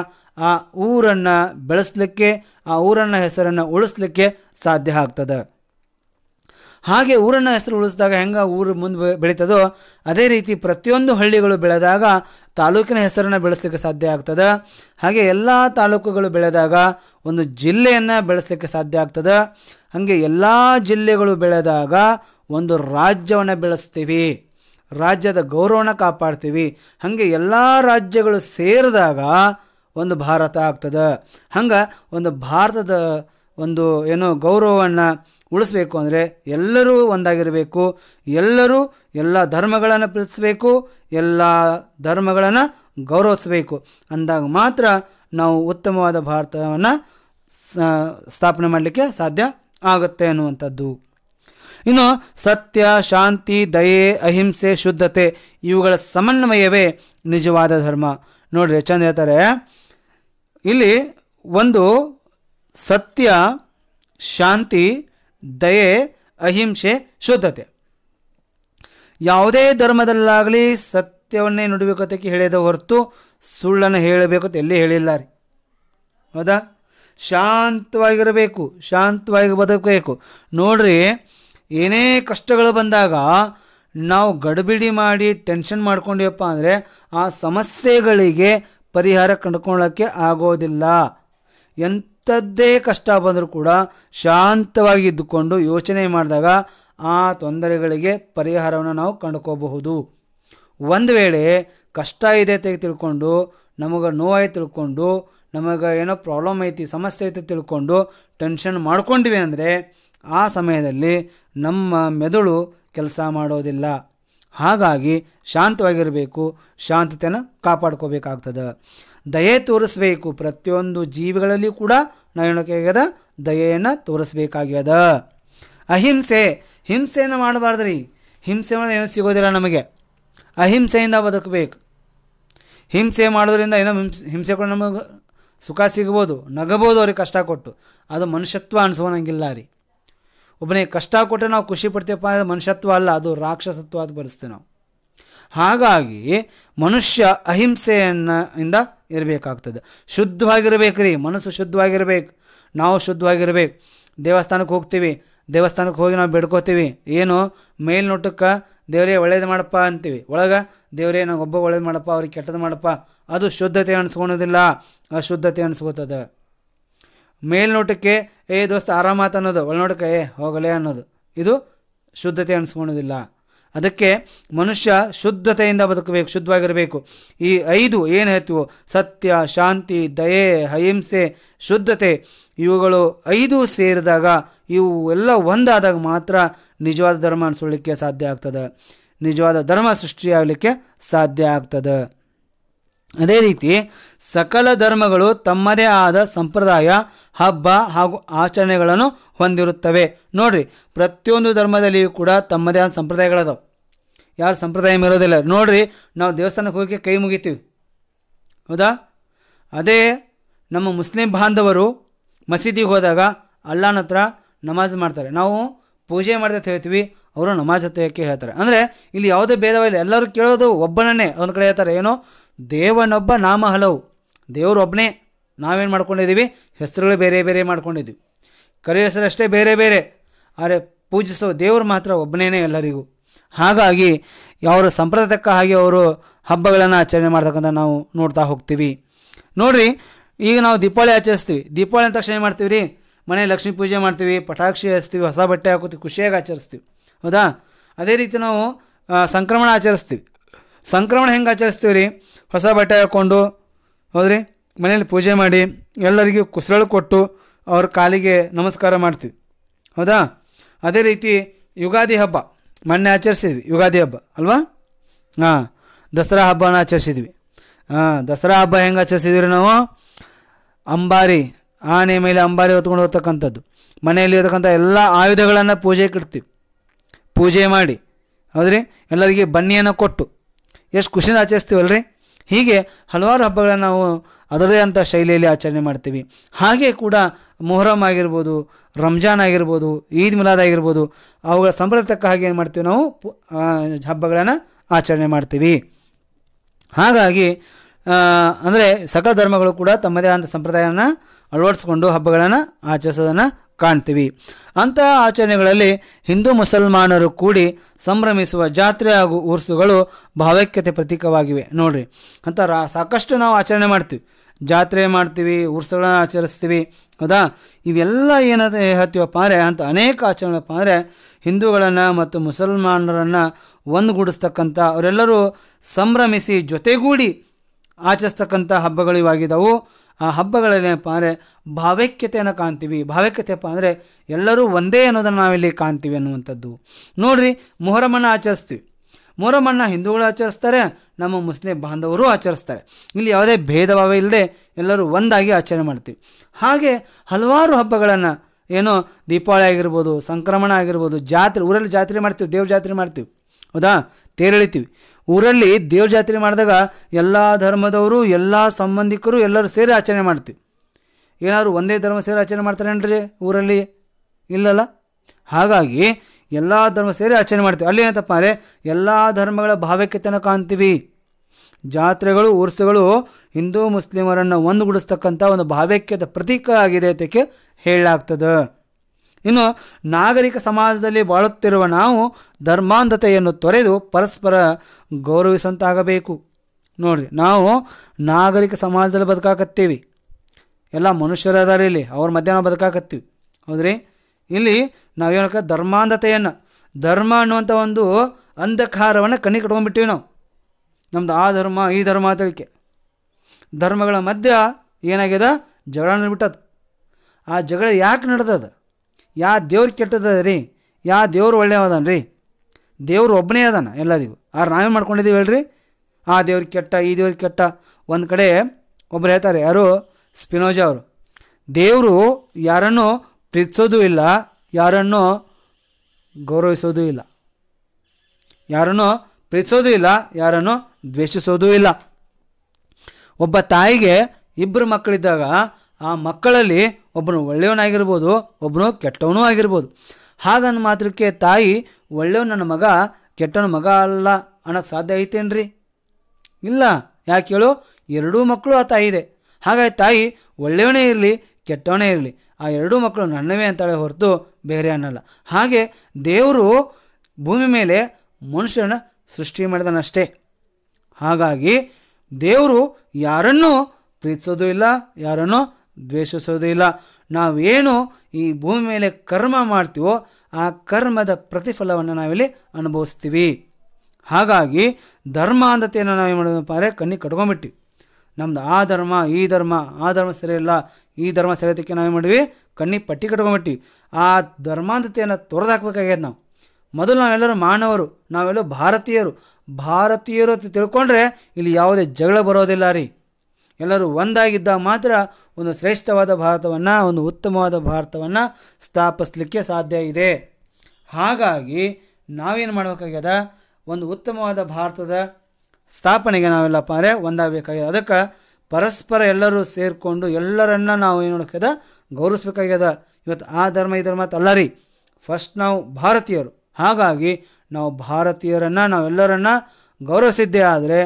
ಆ ಊರನ್ನು ಬೆಳೆಸಲಿಕ್ಕೆ ಆ ಊರನ್ನ ಹೆಸರನ್ನು ಉಳಿಸ್ಲಿಕ್ಕೆ ಸಾಧ್ಯ ಆಗ್ತದೆ ಹಾಗೆ ಊರನ್ನು ಹೆಸರು ಉಳಿಸಿದಾಗ ಹೆಂಗೆ ಊರು ಮುಂದೆ ಬೆಳೀತದೋ ಅದೇ ರೀತಿ ಪ್ರತಿಯೊಂದು ಹಳ್ಳಿಗಳು ಬೆಳೆದಾಗ ತಾಲೂಕಿನ ಹೆಸರನ್ನು ಬೆಳೆಸಲಿಕ್ಕೆ ಸಾಧ್ಯ ಆಗ್ತದೆ ಹಾಗೆ ಎಲ್ಲ ತಾಲೂಕುಗಳು ಬೆಳೆದಾಗ ಒಂದು ಜಿಲ್ಲೆಯನ್ನು ಬೆಳೆಸಲಿಕ್ಕೆ ಸಾಧ್ಯ ಆಗ್ತದೆ ಹಾಗೆ ಎಲ್ಲ ಜಿಲ್ಲೆಗಳು ಬೆಳೆದಾಗ ಒಂದು ರಾಜ್ಯವನ್ನು ಬೆಳೆಸ್ತೀವಿ ರಾಜ್ಯದ ಗೌರವನ ಕಾಪಾಡ್ತೀವಿ ಹಾಗೆ ಎಲ್ಲ ರಾಜ್ಯಗಳು ಸೇರಿದಾಗ ಒಂದು ಭಾರತ ಆಗ್ತದೆ ಹಂಗೆ ಒಂದು ಭಾರತದ ಒಂದು ಏನೋ ಗೌರವವನ್ನು ಉಳಿಸ್ಬೇಕು ಅಂದರೆ ಎಲ್ಲರೂ ಒಂದಾಗಿರಬೇಕು ಎಲ್ಲರೂ ಎಲ್ಲ ಧರ್ಮಗಳನ್ನು ಪ್ರೀತಿಸಬೇಕು ಎಲ್ಲ ಧರ್ಮಗಳನ್ನು ಗೌರವಿಸಬೇಕು ಅಂದಾಗ ಮಾತ್ರ ನಾವು ಉತ್ತಮವಾದ ಭಾರತವನ್ನು ಸ್ಥಾಪನೆ ಮಾಡಲಿಕ್ಕೆ ಸಾಧ್ಯ ಆಗುತ್ತೆ ಅನ್ನುವಂಥದ್ದು ಇನ್ನು ಸತ್ಯ ಶಾಂತಿ ದಯೆ ಅಹಿಂಸೆ ಶುದ್ಧತೆ ಇವುಗಳ ಸಮನ್ವಯವೇ ನಿಜವಾದ ಧರ್ಮ ನೋಡ್ರಿ ಚಂದ ಹೇಳ್ತಾರೆ ಇಲ್ಲಿ ಒಂದು ಸತ್ಯ ಶಾಂತಿ ದಯೆ ಅಹಿಂಸೆ ಶುದ್ಧತೆ ಯಾವುದೇ ಧರ್ಮದಲ್ಲಾಗಲಿ ಸತ್ಯವನ್ನೇ ನುಡಿಬೇಕಂತಕ್ಕೆ ಹೇಳಿದ ಹೊರತು ಸುಳ್ಳನ್ನು ಅಂತ ಎಲ್ಲಿ ಹೇಳಿಲ್ಲ ರೀ ಹೌದಾ ಶಾಂತವಾಗಿರಬೇಕು ಶಾಂತವಾಗಿ ಬದುಕಬೇಕು ನೋಡ್ರಿ ಏನೇ ಕಷ್ಟಗಳು ಬಂದಾಗ ನಾವು ಗಡಬಿಡಿ ಮಾಡಿ ಟೆನ್ಷನ್ ಮಾಡ್ಕೊಂಡಿವಪ್ಪ ಅಂದರೆ ಆ ಸಮಸ್ಯೆಗಳಿಗೆ ಪರಿಹಾರ ಕಂಡುಕೊಳ್ಳೋಕ್ಕೆ ಆಗೋದಿಲ್ಲ ಎಂಥ ಎಂಥದ್ದೇ ಕಷ್ಟ ಬಂದರೂ ಕೂಡ ಶಾಂತವಾಗಿ ಇದ್ದುಕೊಂಡು ಯೋಚನೆ ಮಾಡಿದಾಗ ಆ ತೊಂದರೆಗಳಿಗೆ ಪರಿಹಾರವನ್ನು ನಾವು ಕಂಡುಕೋಬಹುದು ಒಂದು ವೇಳೆ ಕಷ್ಟ ಇದೆ ಅಂತ ತಿಳ್ಕೊಂಡು ನಮಗೆ ನೋವಾಗಿ ತಿಳ್ಕೊಂಡು ನಮಗೆ ಏನೋ ಪ್ರಾಬ್ಲಮ್ ಐತಿ ಸಮಸ್ಯೆ ಐತೆ ತಿಳ್ಕೊಂಡು ಟೆನ್ಷನ್ ಮಾಡ್ಕೊಂಡ್ವಿ ಅಂದರೆ ಆ ಸಮಯದಲ್ಲಿ ನಮ್ಮ ಮೆದುಳು ಕೆಲಸ ಮಾಡೋದಿಲ್ಲ ಹಾಗಾಗಿ ಶಾಂತವಾಗಿರಬೇಕು ಶಾಂತತೆಯನ್ನು ಕಾಪಾಡ್ಕೋಬೇಕಾಗ್ತದೆ ದಯೆ ತೋರಿಸಬೇಕು ಪ್ರತಿಯೊಂದು ಜೀವಿಗಳಲ್ಲಿ ಕೂಡ ಆಗ್ಯದ ದಯೆಯನ್ನು ತೋರಿಸ್ಬೇಕಾಗ್ಯದ ಅಹಿಂಸೆ ಹಿಂಸೆಯನ್ನು ಮಾಡಬಾರ್ದ್ರಿ ಹಿಂಸೆ ಮಾಡಿದ್ರೆ ಏನೂ ಸಿಗೋದಿಲ್ಲ ನಮಗೆ ಅಹಿಂಸೆಯಿಂದ ಬದುಕಬೇಕು ಹಿಂಸೆ ಮಾಡೋದ್ರಿಂದ ಏನೋ ಹಿಂಸೆ ಹಿಂಸೆ ಕೂಡ ನಮಗೆ ಸುಖ ಸಿಗ್ಬೋದು ನಗಬೋದು ಅವ್ರಿಗೆ ಕಷ್ಟ ಕೊಟ್ಟು ಅದು ಮನುಷ್ಯತ್ವ ಅನಿಸೋನಂಗಿಲ್ಲ ರೀ ಒಬ್ಬನೇ ಕಷ್ಟ ಕೊಟ್ಟರೆ ನಾವು ಖುಷಿ ಪಡ್ತೀವಪ್ಪ ಅಂದರೆ ಮನುಷ್ಯತ್ವ ಅಲ್ಲ ಅದು ರಾಕ್ಷಸತ್ವ ಅದು ಬರೆಸ್ತೀವಿ ನಾವು ಹಾಗಾಗಿ ಮನುಷ್ಯ ಅಹಿಂಸೆಯನ್ನು ಇಂದ ಇರಬೇಕಾಗ್ತದೆ ಶುದ್ಧವಾಗಿರಬೇಕು ರೀ ಮನಸ್ಸು ಶುದ್ಧವಾಗಿರ್ಬೇಕು ನಾವು ಶುದ್ಧವಾಗಿರಬೇಕು ದೇವಸ್ಥಾನಕ್ಕೆ ಹೋಗ್ತೀವಿ ದೇವಸ್ಥಾನಕ್ಕೆ ಹೋಗಿ ನಾವು ಬೇಡ್ಕೋತೀವಿ ಏನು ಮೇಲ್ನೋಟಕ್ಕೆ ದೇವರೇ ಒಳ್ಳೇದು ಮಾಡಪ್ಪ ಅಂತೀವಿ ಒಳಗೆ ದೇವರೇ ನಾವು ಒಬ್ಬ ಒಳ್ಳೇದು ಮಾಡಪ್ಪ ಅವ್ರಿಗೆ ಕೆಟ್ಟದ್ದು ಮಾಡಪ್ಪ ಅದು ಶುದ್ಧತೆ ಅನ್ಸ್ಕೊಳೋದಿಲ್ಲ ಅಶುದ್ಧತೆ ಅನ್ಸ್ಕೋತದೆ ಮೇಲ್ನೋಟಕ್ಕೆ ಏ ದೋಸ್ತ ಆರಾಮಾತ ಅನ್ನೋದು ಒಳನೋಟಕ್ಕೆ ಏ ಹೋಗಲೇ ಅನ್ನೋದು ಇದು ಶುದ್ಧತೆ ಅನ್ಸ್ಕೊಳೋದಿಲ್ಲ ಅದಕ್ಕೆ ಮನುಷ್ಯ ಶುದ್ಧತೆಯಿಂದ ಬದುಕಬೇಕು ಶುದ್ಧವಾಗಿರಬೇಕು ಈ ಐದು ಏನು ಹೇಳ್ತೀವೋ ಸತ್ಯ ಶಾಂತಿ ದಯೆ ಅಹಿಂಸೆ ಶುದ್ಧತೆ ಇವುಗಳು ಐದು ಸೇರಿದಾಗ ಇವು ಎಲ್ಲ ಒಂದಾದಾಗ ಮಾತ್ರ ನಿಜವಾದ ಧರ್ಮ ಅನಿಸೋಳ್ಲಿಕ್ಕೆ ಸಾಧ್ಯ ಆಗ್ತದೆ ನಿಜವಾದ ಧರ್ಮ ಸೃಷ್ಟಿಯಾಗಲಿಕ್ಕೆ ಸಾಧ್ಯ ಆಗ್ತದೆ ಅದೇ ರೀತಿ ಸಕಲ ಧರ್ಮಗಳು ತಮ್ಮದೇ ಆದ ಸಂಪ್ರದಾಯ ಹಬ್ಬ ಹಾಗೂ ಆಚರಣೆಗಳನ್ನು ಹೊಂದಿರುತ್ತವೆ ನೋಡ್ರಿ ಪ್ರತಿಯೊಂದು ಧರ್ಮದಲ್ಲಿಯೂ ಕೂಡ ತಮ್ಮದೇ ಆದ ಸಂಪ್ರದಾಯಗಳದಾವೆ ಯಾರು ಸಂಪ್ರದಾಯ ಇರೋದಿಲ್ಲ ನೋಡ್ರಿ ನಾವು ದೇವಸ್ಥಾನಕ್ಕೆ ಹೋಗಿ ಕೈ ಮುಗಿತೀವಿ ಹೌದಾ ಅದೇ ನಮ್ಮ ಮುಸ್ಲಿಂ ಬಾಂಧವರು ಮಸೀದಿಗೆ ಹೋದಾಗ ಅಲ್ಲಾನ ಹತ್ರ ನಮಾಜ್ ಮಾಡ್ತಾರೆ ನಾವು ಪೂಜೆ ಅಂತ ಹೇಳ್ತೀವಿ ಅವರು ನಮಾಜ್ ಹತ್ತಕ್ಕೆ ಹೇಳ್ತಾರೆ ಅಂದರೆ ಇಲ್ಲಿ ಯಾವುದೇ ಭೇದವಾಗಿಲ್ಲ ಎಲ್ಲರೂ ಕೇಳೋದು ಒಬ್ಬನನ್ನೇ ಒಂದು ಕಡೆ ಹೇಳ್ತಾರೆ ಏನೋ ದೇವನೊಬ್ಬ ನಾಮ ಹಲವು ದೇವರೊಬ್ಬನೇ ನಾವೇನು ಮಾಡ್ಕೊಂಡಿದ್ದೀವಿ ಹೆಸರುಗಳು ಬೇರೆ ಬೇರೆ ಮಾಡ್ಕೊಂಡಿದ್ವಿ ಕರೆ ಹೆಸರಷ್ಟೇ ಬೇರೆ ಬೇರೆ ಆದರೆ ಪೂಜಿಸೋ ದೇವರು ಮಾತ್ರ ಒಬ್ಬನೇ ಎಲ್ಲರಿಗೂ ಹಾಗಾಗಿ ಅವರ ಸಂಪ್ರದಾಯಕ್ಕ ಹಾಗೆ ಅವರು ಹಬ್ಬಗಳನ್ನು ಆಚರಣೆ ಮಾಡ್ತಕ್ಕಂಥ ನಾವು ನೋಡ್ತಾ ಹೋಗ್ತೀವಿ ನೋಡಿರಿ ಈಗ ನಾವು ದೀಪಾವಳಿ ಆಚರಿಸ್ತೀವಿ ದೀಪಾವಳಿ ಅಂತ ತಕ್ಷಣ ಏನು ಮಾಡ್ತೀವಿ ರೀ ಮನೆ ಲಕ್ಷ್ಮೀ ಪೂಜೆ ಮಾಡ್ತೀವಿ ಪಟಾಕ್ಷಿ ಹಚ್ತೀವಿ ಹೊಸ ಬಟ್ಟೆ ಹಾಕೋತೀವಿ ಖುಷಿಯಾಗಿ ಆಚರಿಸ್ತೀವಿ ಹೌದಾ ಅದೇ ರೀತಿ ನಾವು ಸಂಕ್ರಮಣ ಆಚರಿಸ್ತೀವಿ ಸಂಕ್ರಮಣ ಹೆಂಗೆ ಆಚರಿಸ್ತೀವಿ ರೀ ಹೊಸ ಬಟ್ಟೆ ಹಾಕ್ಕೊಂಡು ಹೌದ್ರಿ ಮನೇಲಿ ಪೂಜೆ ಮಾಡಿ ಎಲ್ಲರಿಗೂ ಕುಸರಳು ಕೊಟ್ಟು ಅವ್ರ ಕಾಲಿಗೆ ನಮಸ್ಕಾರ ಮಾಡ್ತೀವಿ ಹೌದಾ ಅದೇ ರೀತಿ ಯುಗಾದಿ ಹಬ್ಬ ಮೊನ್ನೆ ಆಚರಿಸಿದ್ವಿ ಯುಗಾದಿ ಹಬ್ಬ ಅಲ್ವಾ ಹಾಂ ದಸರಾ ಹಬ್ಬನ ಆಚರಿಸಿದ್ವಿ ಹಾಂ ದಸರಾ ಹಬ್ಬ ಹೆಂಗೆ ಆಚರಿಸಿದ್ವಿ ನಾವು ಅಂಬಾರಿ ಆನೆ ಮೇಲೆ ಅಂಬಾರಿ ಹೊತ್ಕೊಂಡು ಹೋಗ್ತಕ್ಕಂಥದ್ದು ಮನೆಯಲ್ಲಿ ಇರತಕ್ಕಂಥ ಎಲ್ಲ ಆಯುಧಗಳನ್ನು ಪೂಜೆಗೆ ಇಡ್ತೀವಿ ಪೂಜೆ ಮಾಡಿ ಹೌದ್ರಿ ಎಲ್ಲರಿಗೆ ಬನ್ನಿಯನ್ನು ಕೊಟ್ಟು ಎಷ್ಟು ಖುಷಿಯಿಂದ ಆಚರಿಸ್ತೀವಲ್ರಿ ಹೀಗೆ ಹಲವಾರು ಹಬ್ಬಗಳನ್ನು ನಾವು ಅದರದೇ ಅಂಥ ಶೈಲಿಯಲ್ಲಿ ಆಚರಣೆ ಮಾಡ್ತೀವಿ ಹಾಗೆ ಕೂಡ ಮೊಹರಂ ಆಗಿರ್ಬೋದು ರಂಜಾನ್ ಆಗಿರ್ಬೋದು ಈದ್ ಮಿಲಾದ್ ಆಗಿರ್ಬೋದು ಅವುಗಳ ಸಂಪ್ರದಾಯ ತಕ್ಕ ಹಾಗೆ ಏನು ಮಾಡ್ತೀವಿ ನಾವು ಹಬ್ಬಗಳನ್ನು ಆಚರಣೆ ಮಾಡ್ತೀವಿ ಹಾಗಾಗಿ ಅಂದರೆ ಸಕಲ ಧರ್ಮಗಳು ಕೂಡ ತಮ್ಮದೇ ಆದ ಸಂಪ್ರದಾಯನ ಅಳವಡಿಸ್ಕೊಂಡು ಹಬ್ಬಗಳನ್ನು ಆಚರಿಸೋದನ್ನು ಕಾಣ್ತೀವಿ ಅಂತಹ ಆಚರಣೆಗಳಲ್ಲಿ ಹಿಂದೂ ಮುಸಲ್ಮಾನರು ಕೂಡಿ ಸಂಭ್ರಮಿಸುವ ಜಾತ್ರೆ ಹಾಗೂ ಉರ್ಸುಗಳು ಭಾವೈಕ್ಯತೆ ಪ್ರತೀಕವಾಗಿವೆ ನೋಡ್ರಿ ಅಂತ ರಾ ಸಾಕಷ್ಟು ನಾವು ಆಚರಣೆ ಮಾಡ್ತೀವಿ ಜಾತ್ರೆ ಮಾಡ್ತೀವಿ ಉರ್ಸುಗಳನ್ನ ಆಚರಿಸ್ತೀವಿ ಹೌದಾ ಇವೆಲ್ಲ ಏನಂತ ಹೇಳ್ತೀವಪ್ಪ ಅಂದರೆ ಅಂತ ಅನೇಕ ಆಚರಣೆಪ್ಪ ಅಂದರೆ ಹಿಂದೂಗಳನ್ನು ಮತ್ತು ಮುಸಲ್ಮಾನರನ್ನು ಒಂದುಗೂಡಿಸ್ತಕ್ಕಂಥ ಅವರೆಲ್ಲರೂ ಸಂಭ್ರಮಿಸಿ ಜೊತೆಗೂಡಿ ಆಚರಿಸ್ತಕ್ಕಂಥ ಹಬ್ಬಗಳು ಇವಾಗಿದ್ದಾವೆ ಆ ಹಬ್ಬಗಳಲ್ಲೇನಪ್ಪ ಅಂದರೆ ಭಾವೈಕ್ಯತೆಯನ್ನು ಕಾಣ್ತೀವಿ ಭಾವೈಕ್ಯತೆಯಪ್ಪ ಅಂದರೆ ಎಲ್ಲರೂ ಒಂದೇ ಅನ್ನೋದನ್ನು ನಾವಿಲ್ಲಿ ಕಾಣ್ತೀವಿ ಅನ್ನುವಂಥದ್ದು ನೋಡಿರಿ ಮೊಹರಮನ್ನು ಆಚರಿಸ್ತೀವಿ ಮೊಹರಮ್ಮನ್ನ ಹಿಂದೂಗಳು ಆಚರಿಸ್ತಾರೆ ನಮ್ಮ ಮುಸ್ಲಿಂ ಬಾಂಧವರು ಆಚರಿಸ್ತಾರೆ ಇಲ್ಲಿ ಯಾವುದೇ ಭೇದಭಾವ ಇಲ್ಲದೆ ಎಲ್ಲರೂ ಒಂದಾಗಿ ಆಚರಣೆ ಮಾಡ್ತೀವಿ ಹಾಗೆ ಹಲವಾರು ಹಬ್ಬಗಳನ್ನು ಏನೋ ದೀಪಾವಳಿ ಆಗಿರ್ಬೋದು ಸಂಕ್ರಮಣ ಆಗಿರ್ಬೋದು ಜಾತ್ರೆ ಊರಲ್ಲಿ ಜಾತ್ರೆ ಮಾಡ್ತೀವಿ ದೇವ್ರ ಜಾತ್ರೆ ಮಾಡ್ತೀವಿ ಹೌದಾ ತೇರೆಳಿತೀವಿ ಊರಲ್ಲಿ ದೇವ್ರ ಜಾತ್ರೆ ಮಾಡಿದಾಗ ಎಲ್ಲ ಧರ್ಮದವರು ಎಲ್ಲ ಸಂಬಂಧಿಕರು ಎಲ್ಲರೂ ಸೇರಿ ಆಚರಣೆ ಮಾಡ್ತೀವಿ ಏನಾದರೂ ಒಂದೇ ಧರ್ಮ ಸೇರಿ ಆಚರಣೆ ಮಾಡ್ತಾರೇನ್ರಿ ಊರಲ್ಲಿ ಇಲ್ಲಲ್ಲ ಹಾಗಾಗಿ ಎಲ್ಲ ಧರ್ಮ ಸೇರಿ ಆಚರಣೆ ಮಾಡ್ತೀವಿ ಅಲ್ಲಿ ಏನಂತಪ್ಪ ಅಂದರೆ ಎಲ್ಲ ಧರ್ಮಗಳ ಭಾವೈಕ್ಯತನ ಕಾಣ್ತೀವಿ ಜಾತ್ರೆಗಳು ಉರ್ಸುಗಳು ಹಿಂದೂ ಮುಸ್ಲಿಮರನ್ನು ಒಂದುಗೂಡಿಸ್ತಕ್ಕಂಥ ಒಂದು ಭಾವೈಕ್ಯದ ಪ್ರತೀಕ ಆಗಿದೆ ಅಂತಕ್ಕೆ ಹೇಳಲಾಗ್ತದೆ ಇನ್ನು ನಾಗರಿಕ ಸಮಾಜದಲ್ಲಿ ಬಾಳುತ್ತಿರುವ ನಾವು ಧರ್ಮಾಂಧತೆಯನ್ನು ತೊರೆದು ಪರಸ್ಪರ ಗೌರವಿಸಂತಾಗಬೇಕು ನೋಡಿರಿ ನಾವು ನಾಗರಿಕ ಸಮಾಜದಲ್ಲಿ ಬದುಕಾಕತ್ತೀವಿ ಎಲ್ಲ ಮನುಷ್ಯರು ಅದಾರ ಇಲ್ಲಿ ಅವ್ರ ಮಧ್ಯ ನಾವು ಬದುಕಾಕತ್ತೀವಿ ಹೌದ್ರಿ ಇಲ್ಲಿ ನಾವೇನಕ್ಕ ಧರ್ಮಾಂಧತೆಯನ್ನು ಧರ್ಮ ಅನ್ನುವಂಥ ಒಂದು ಅಂಧಕಾರವನ್ನು ಕಣ್ಣಿ ಕಟ್ಕೊಂಡ್ಬಿಟ್ಟಿವಿ ನಾವು ನಮ್ದು ಆ ಧರ್ಮ ಈ ಧರ್ಮ ಅಂತಳಿಕೆ ಧರ್ಮಗಳ ಮಧ್ಯ ಏನಾಗ್ಯದ ಜಗಳ ನಡ್ಬಿಟ್ಟದ ಆ ಜಗಳ ಯಾಕೆ ನಡೆದದ ಯಾ ದೇವ್ರು ಕೆಟ್ಟದ ರೀ ಯಾ ದೇವ್ರು ಒಳ್ಳೆಯವದಾನ ರೀ ದೇವ್ರು ಒಬ್ಬನೇ ಅದಾನ ಎಲ್ಲದಿಗೂ ಆರು ನಾವೇನು ಮಾಡ್ಕೊಂಡಿದ್ದೀವಿ ಹೇಳ್ರಿ ಆ ದೇವ್ರಿಗೆ ಕೆಟ್ಟ ಈ ದೇವ್ರಿಗೆ ಕೆಟ್ಟ ಒಂದು ಕಡೆ ಒಬ್ಬರು ಹೇಳ್ತಾರೆ ಯಾರು ಸ್ಪಿನೋಜಾ ಅವರು ದೇವರು ಯಾರನ್ನು ಪ್ರೀತಿಸೋದು ಇಲ್ಲ ಯಾರನ್ನು ಗೌರವಿಸೋದು ಇಲ್ಲ ಯಾರನ್ನು ಪ್ರೀತಿಸೋದು ಇಲ್ಲ ಯಾರನ್ನು ದ್ವೇಷಿಸೋದು ಇಲ್ಲ ಒಬ್ಬ ತಾಯಿಗೆ ಇಬ್ಬರು ಮಕ್ಕಳಿದ್ದಾಗ ಆ ಮಕ್ಕಳಲ್ಲಿ ಒಬ್ಬನು ಒಳ್ಳೆಯವನಾಗಿರ್ಬೋದು ಒಬ್ಬನು ಕೆಟ್ಟವನೂ ಆಗಿರ್ಬೋದು ಹಾಗಂದ ಮಾತ್ರಕ್ಕೆ ತಾಯಿ ಒಳ್ಳೆಯವ ನನ್ನ ಮಗ ಕೆಟ್ಟವನ ಮಗ ಅಲ್ಲ ಅನ್ನೋಕ್ಕೆ ಸಾಧ್ಯ ಐತೇನ್ರಿ ಇಲ್ಲ ಯಾಕೆ ಹೇಳು ಎರಡೂ ಮಕ್ಕಳು ಆ ತಾಯಿ ಇದೆ ಹಾಗಾಗಿ ತಾಯಿ ಒಳ್ಳೆಯವನೇ ಇರಲಿ ಕೆಟ್ಟವನೇ ಇರಲಿ ಆ ಎರಡೂ ಮಕ್ಕಳು ನನ್ನವೇ ಅಂತಾಳೆ ಹೊರತು ಬೇರೆ ಅನ್ನಲ್ಲ ಹಾಗೆ ದೇವರು ಭೂಮಿ ಮೇಲೆ ಮನುಷ್ಯನ ಸೃಷ್ಟಿ ಮಾಡಿದನಷ್ಟೇ ಹಾಗಾಗಿ ದೇವರು ಯಾರನ್ನೂ ಪ್ರೀತಿಸೋದು ಇಲ್ಲ ಯಾರನ್ನೂ ದ್ವೇಷಿಸೋದಿಲ್ಲ ನಾವೇನು ಈ ಭೂಮಿ ಮೇಲೆ ಕರ್ಮ ಮಾಡ್ತೀವೋ ಆ ಕರ್ಮದ ಪ್ರತಿಫಲವನ್ನು ನಾವಿಲ್ಲಿ ಅನುಭವಿಸ್ತೀವಿ ಹಾಗಾಗಿ ಧರ್ಮ ನಾವು ನಾವೇನು ಮಾಡೋದಪ್ಪ ಅಂದರೆ ಕಣ್ಣಿಗೆ ಕಟ್ಕೊಂಡ್ಬಿಟ್ಟು ನಮ್ದು ಆ ಧರ್ಮ ಈ ಧರ್ಮ ಆ ಧರ್ಮ ಸರಿ ಇಲ್ಲ ಈ ಧರ್ಮ ಸರಿಯೋದಕ್ಕೆ ನಾವೇನು ಮಾಡಿವಿ ಕಣ್ಣಿಗೆ ಪಟ್ಟಿ ಕಟ್ಕೊಂಬಿಟ್ಟಿವಿ ಆ ಧರ್ಮಾಂಧತೆಯನ್ನು ತೊರೆದಾಕ್ಬೇಕಾಗ್ಯದ ನಾವು ಮೊದಲು ನಾವೆಲ್ಲರೂ ಮಾನವರು ನಾವೆಲ್ಲರೂ ಭಾರತೀಯರು ಭಾರತೀಯರು ತಿಳ್ಕೊಂಡ್ರೆ ಇಲ್ಲಿ ಯಾವುದೇ ಜಗಳ ಬರೋದಿಲ್ಲ ರೀ ಎಲ್ಲರೂ ಒಂದಾಗಿದ್ದಾಗ ಮಾತ್ರ ಒಂದು ಶ್ರೇಷ್ಠವಾದ ಭಾರತವನ್ನು ಒಂದು ಉತ್ತಮವಾದ ಭಾರತವನ್ನು ಸ್ಥಾಪಿಸಲಿಕ್ಕೆ ಸಾಧ್ಯ ಇದೆ ಹಾಗಾಗಿ ನಾವೇನು ಮಾಡಬೇಕಾಗ್ಯದ ಒಂದು ಉತ್ತಮವಾದ ಭಾರತದ ಸ್ಥಾಪನೆಗೆ ನಾವೆಲ್ಲ ಅಂದರೆ ಒಂದಾಗಬೇಕಾಗ್ಯದ ಅದಕ್ಕೆ ಪರಸ್ಪರ ಎಲ್ಲರೂ ಸೇರಿಕೊಂಡು ಎಲ್ಲರನ್ನ ನಾವು ಏನು ಮಾಡೋಕ್ಕದ ಗೌರವಿಸ್ಬೇಕಾಗ್ಯದ ಇವತ್ತು ಆ ಧರ್ಮ ಈ ಧರ್ಮ ಅಲ್ಲ ರೀ ಫಸ್ಟ್ ನಾವು ಭಾರತೀಯರು ಹಾಗಾಗಿ ನಾವು ಭಾರತೀಯರನ್ನು ನಾವೆಲ್ಲರನ್ನ ಗೌರವಿಸಿದ್ದೇ ಆದರೆ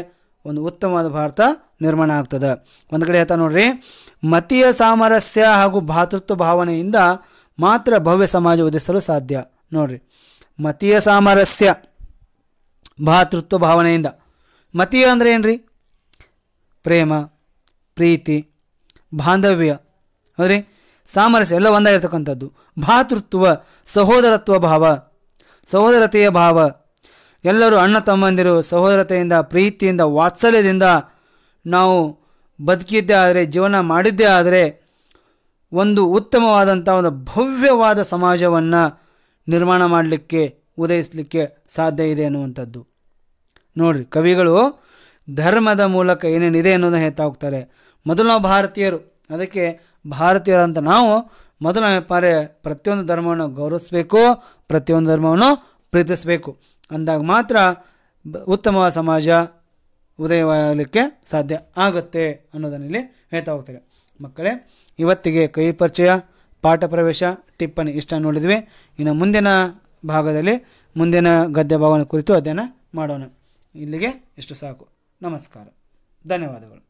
ಒಂದು ಉತ್ತಮವಾದ ಭಾರತ ನಿರ್ಮಾಣ ಆಗ್ತದೆ ಒಂದು ಕಡೆ ಹೇಳ್ತಾ ನೋಡ್ರಿ ಮತೀಯ ಸಾಮರಸ್ಯ ಹಾಗೂ ಭಾತೃತ್ವ ಭಾವನೆಯಿಂದ ಮಾತ್ರ ಭವ್ಯ ಸಮಾಜ ಉದಿಸಲು ಸಾಧ್ಯ ನೋಡ್ರಿ ಮತೀಯ ಸಾಮರಸ್ಯ ಭಾತೃತ್ವ ಭಾವನೆಯಿಂದ ಮತೀಯ ಅಂದರೆ ಏನ್ರಿ ಪ್ರೇಮ ಪ್ರೀತಿ ಬಾಂಧವ್ಯ ಹೌದ್ರಿ ಸಾಮರಸ್ಯ ಎಲ್ಲ ಒಂದಾಗಿರ್ತಕ್ಕಂಥದ್ದು ಭಾತೃತ್ವ ಸಹೋದರತ್ವ ಭಾವ ಸಹೋದರತೆಯ ಭಾವ ಎಲ್ಲರೂ ಅಣ್ಣ ತಮ್ಮಂದಿರು ಸಹೋದರತೆಯಿಂದ ಪ್ರೀತಿಯಿಂದ ವಾತ್ಸಲ್ಯದಿಂದ ನಾವು ಬದುಕಿದ್ದೇ ಆದರೆ ಜೀವನ ಮಾಡಿದ್ದೇ ಆದರೆ ಒಂದು ಉತ್ತಮವಾದಂಥ ಒಂದು ಭವ್ಯವಾದ ಸಮಾಜವನ್ನು ನಿರ್ಮಾಣ ಮಾಡಲಿಕ್ಕೆ ಉದಯಿಸಲಿಕ್ಕೆ ಸಾಧ್ಯ ಇದೆ ಅನ್ನುವಂಥದ್ದು ನೋಡಿರಿ ಕವಿಗಳು ಧರ್ಮದ ಮೂಲಕ ಏನೇನಿದೆ ಅನ್ನೋದನ್ನು ಹೇಳ್ತಾ ಹೋಗ್ತಾರೆ ಮೊದಲು ನಾವು ಭಾರತೀಯರು ಅದಕ್ಕೆ ಭಾರತೀಯರಂತ ನಾವು ಮೊದಲು ವ್ಯಾಪಾರ ಪ್ರತಿಯೊಂದು ಧರ್ಮವನ್ನು ಗೌರವಿಸಬೇಕು ಪ್ರತಿಯೊಂದು ಧರ್ಮವನ್ನು ಪ್ರೀತಿಸಬೇಕು ಅಂದಾಗ ಮಾತ್ರ ಉತ್ತಮವಾದ ಸಮಾಜ ಉದಯವಾಗಲಿಕ್ಕೆ ಸಾಧ್ಯ ಆಗುತ್ತೆ ಇಲ್ಲಿ ಹೇಳ್ತಾ ಹೋಗ್ತಾರೆ ಮಕ್ಕಳೇ ಇವತ್ತಿಗೆ ಕೈ ಪರಿಚಯ ಪಾಠ ಪ್ರವೇಶ ಟಿಪ್ಪಣಿ ಇಷ್ಟ ನೋಡಿದ್ವಿ ಇನ್ನು ಮುಂದಿನ ಭಾಗದಲ್ಲಿ ಮುಂದಿನ ಗದ್ಯ ಭಾಗವನ್ನು ಕುರಿತು ಅಧ್ಯಯನ ಮಾಡೋಣ ಇಲ್ಲಿಗೆ ಇಷ್ಟು ಸಾಕು ನಮಸ್ಕಾರ ಧನ್ಯವಾದಗಳು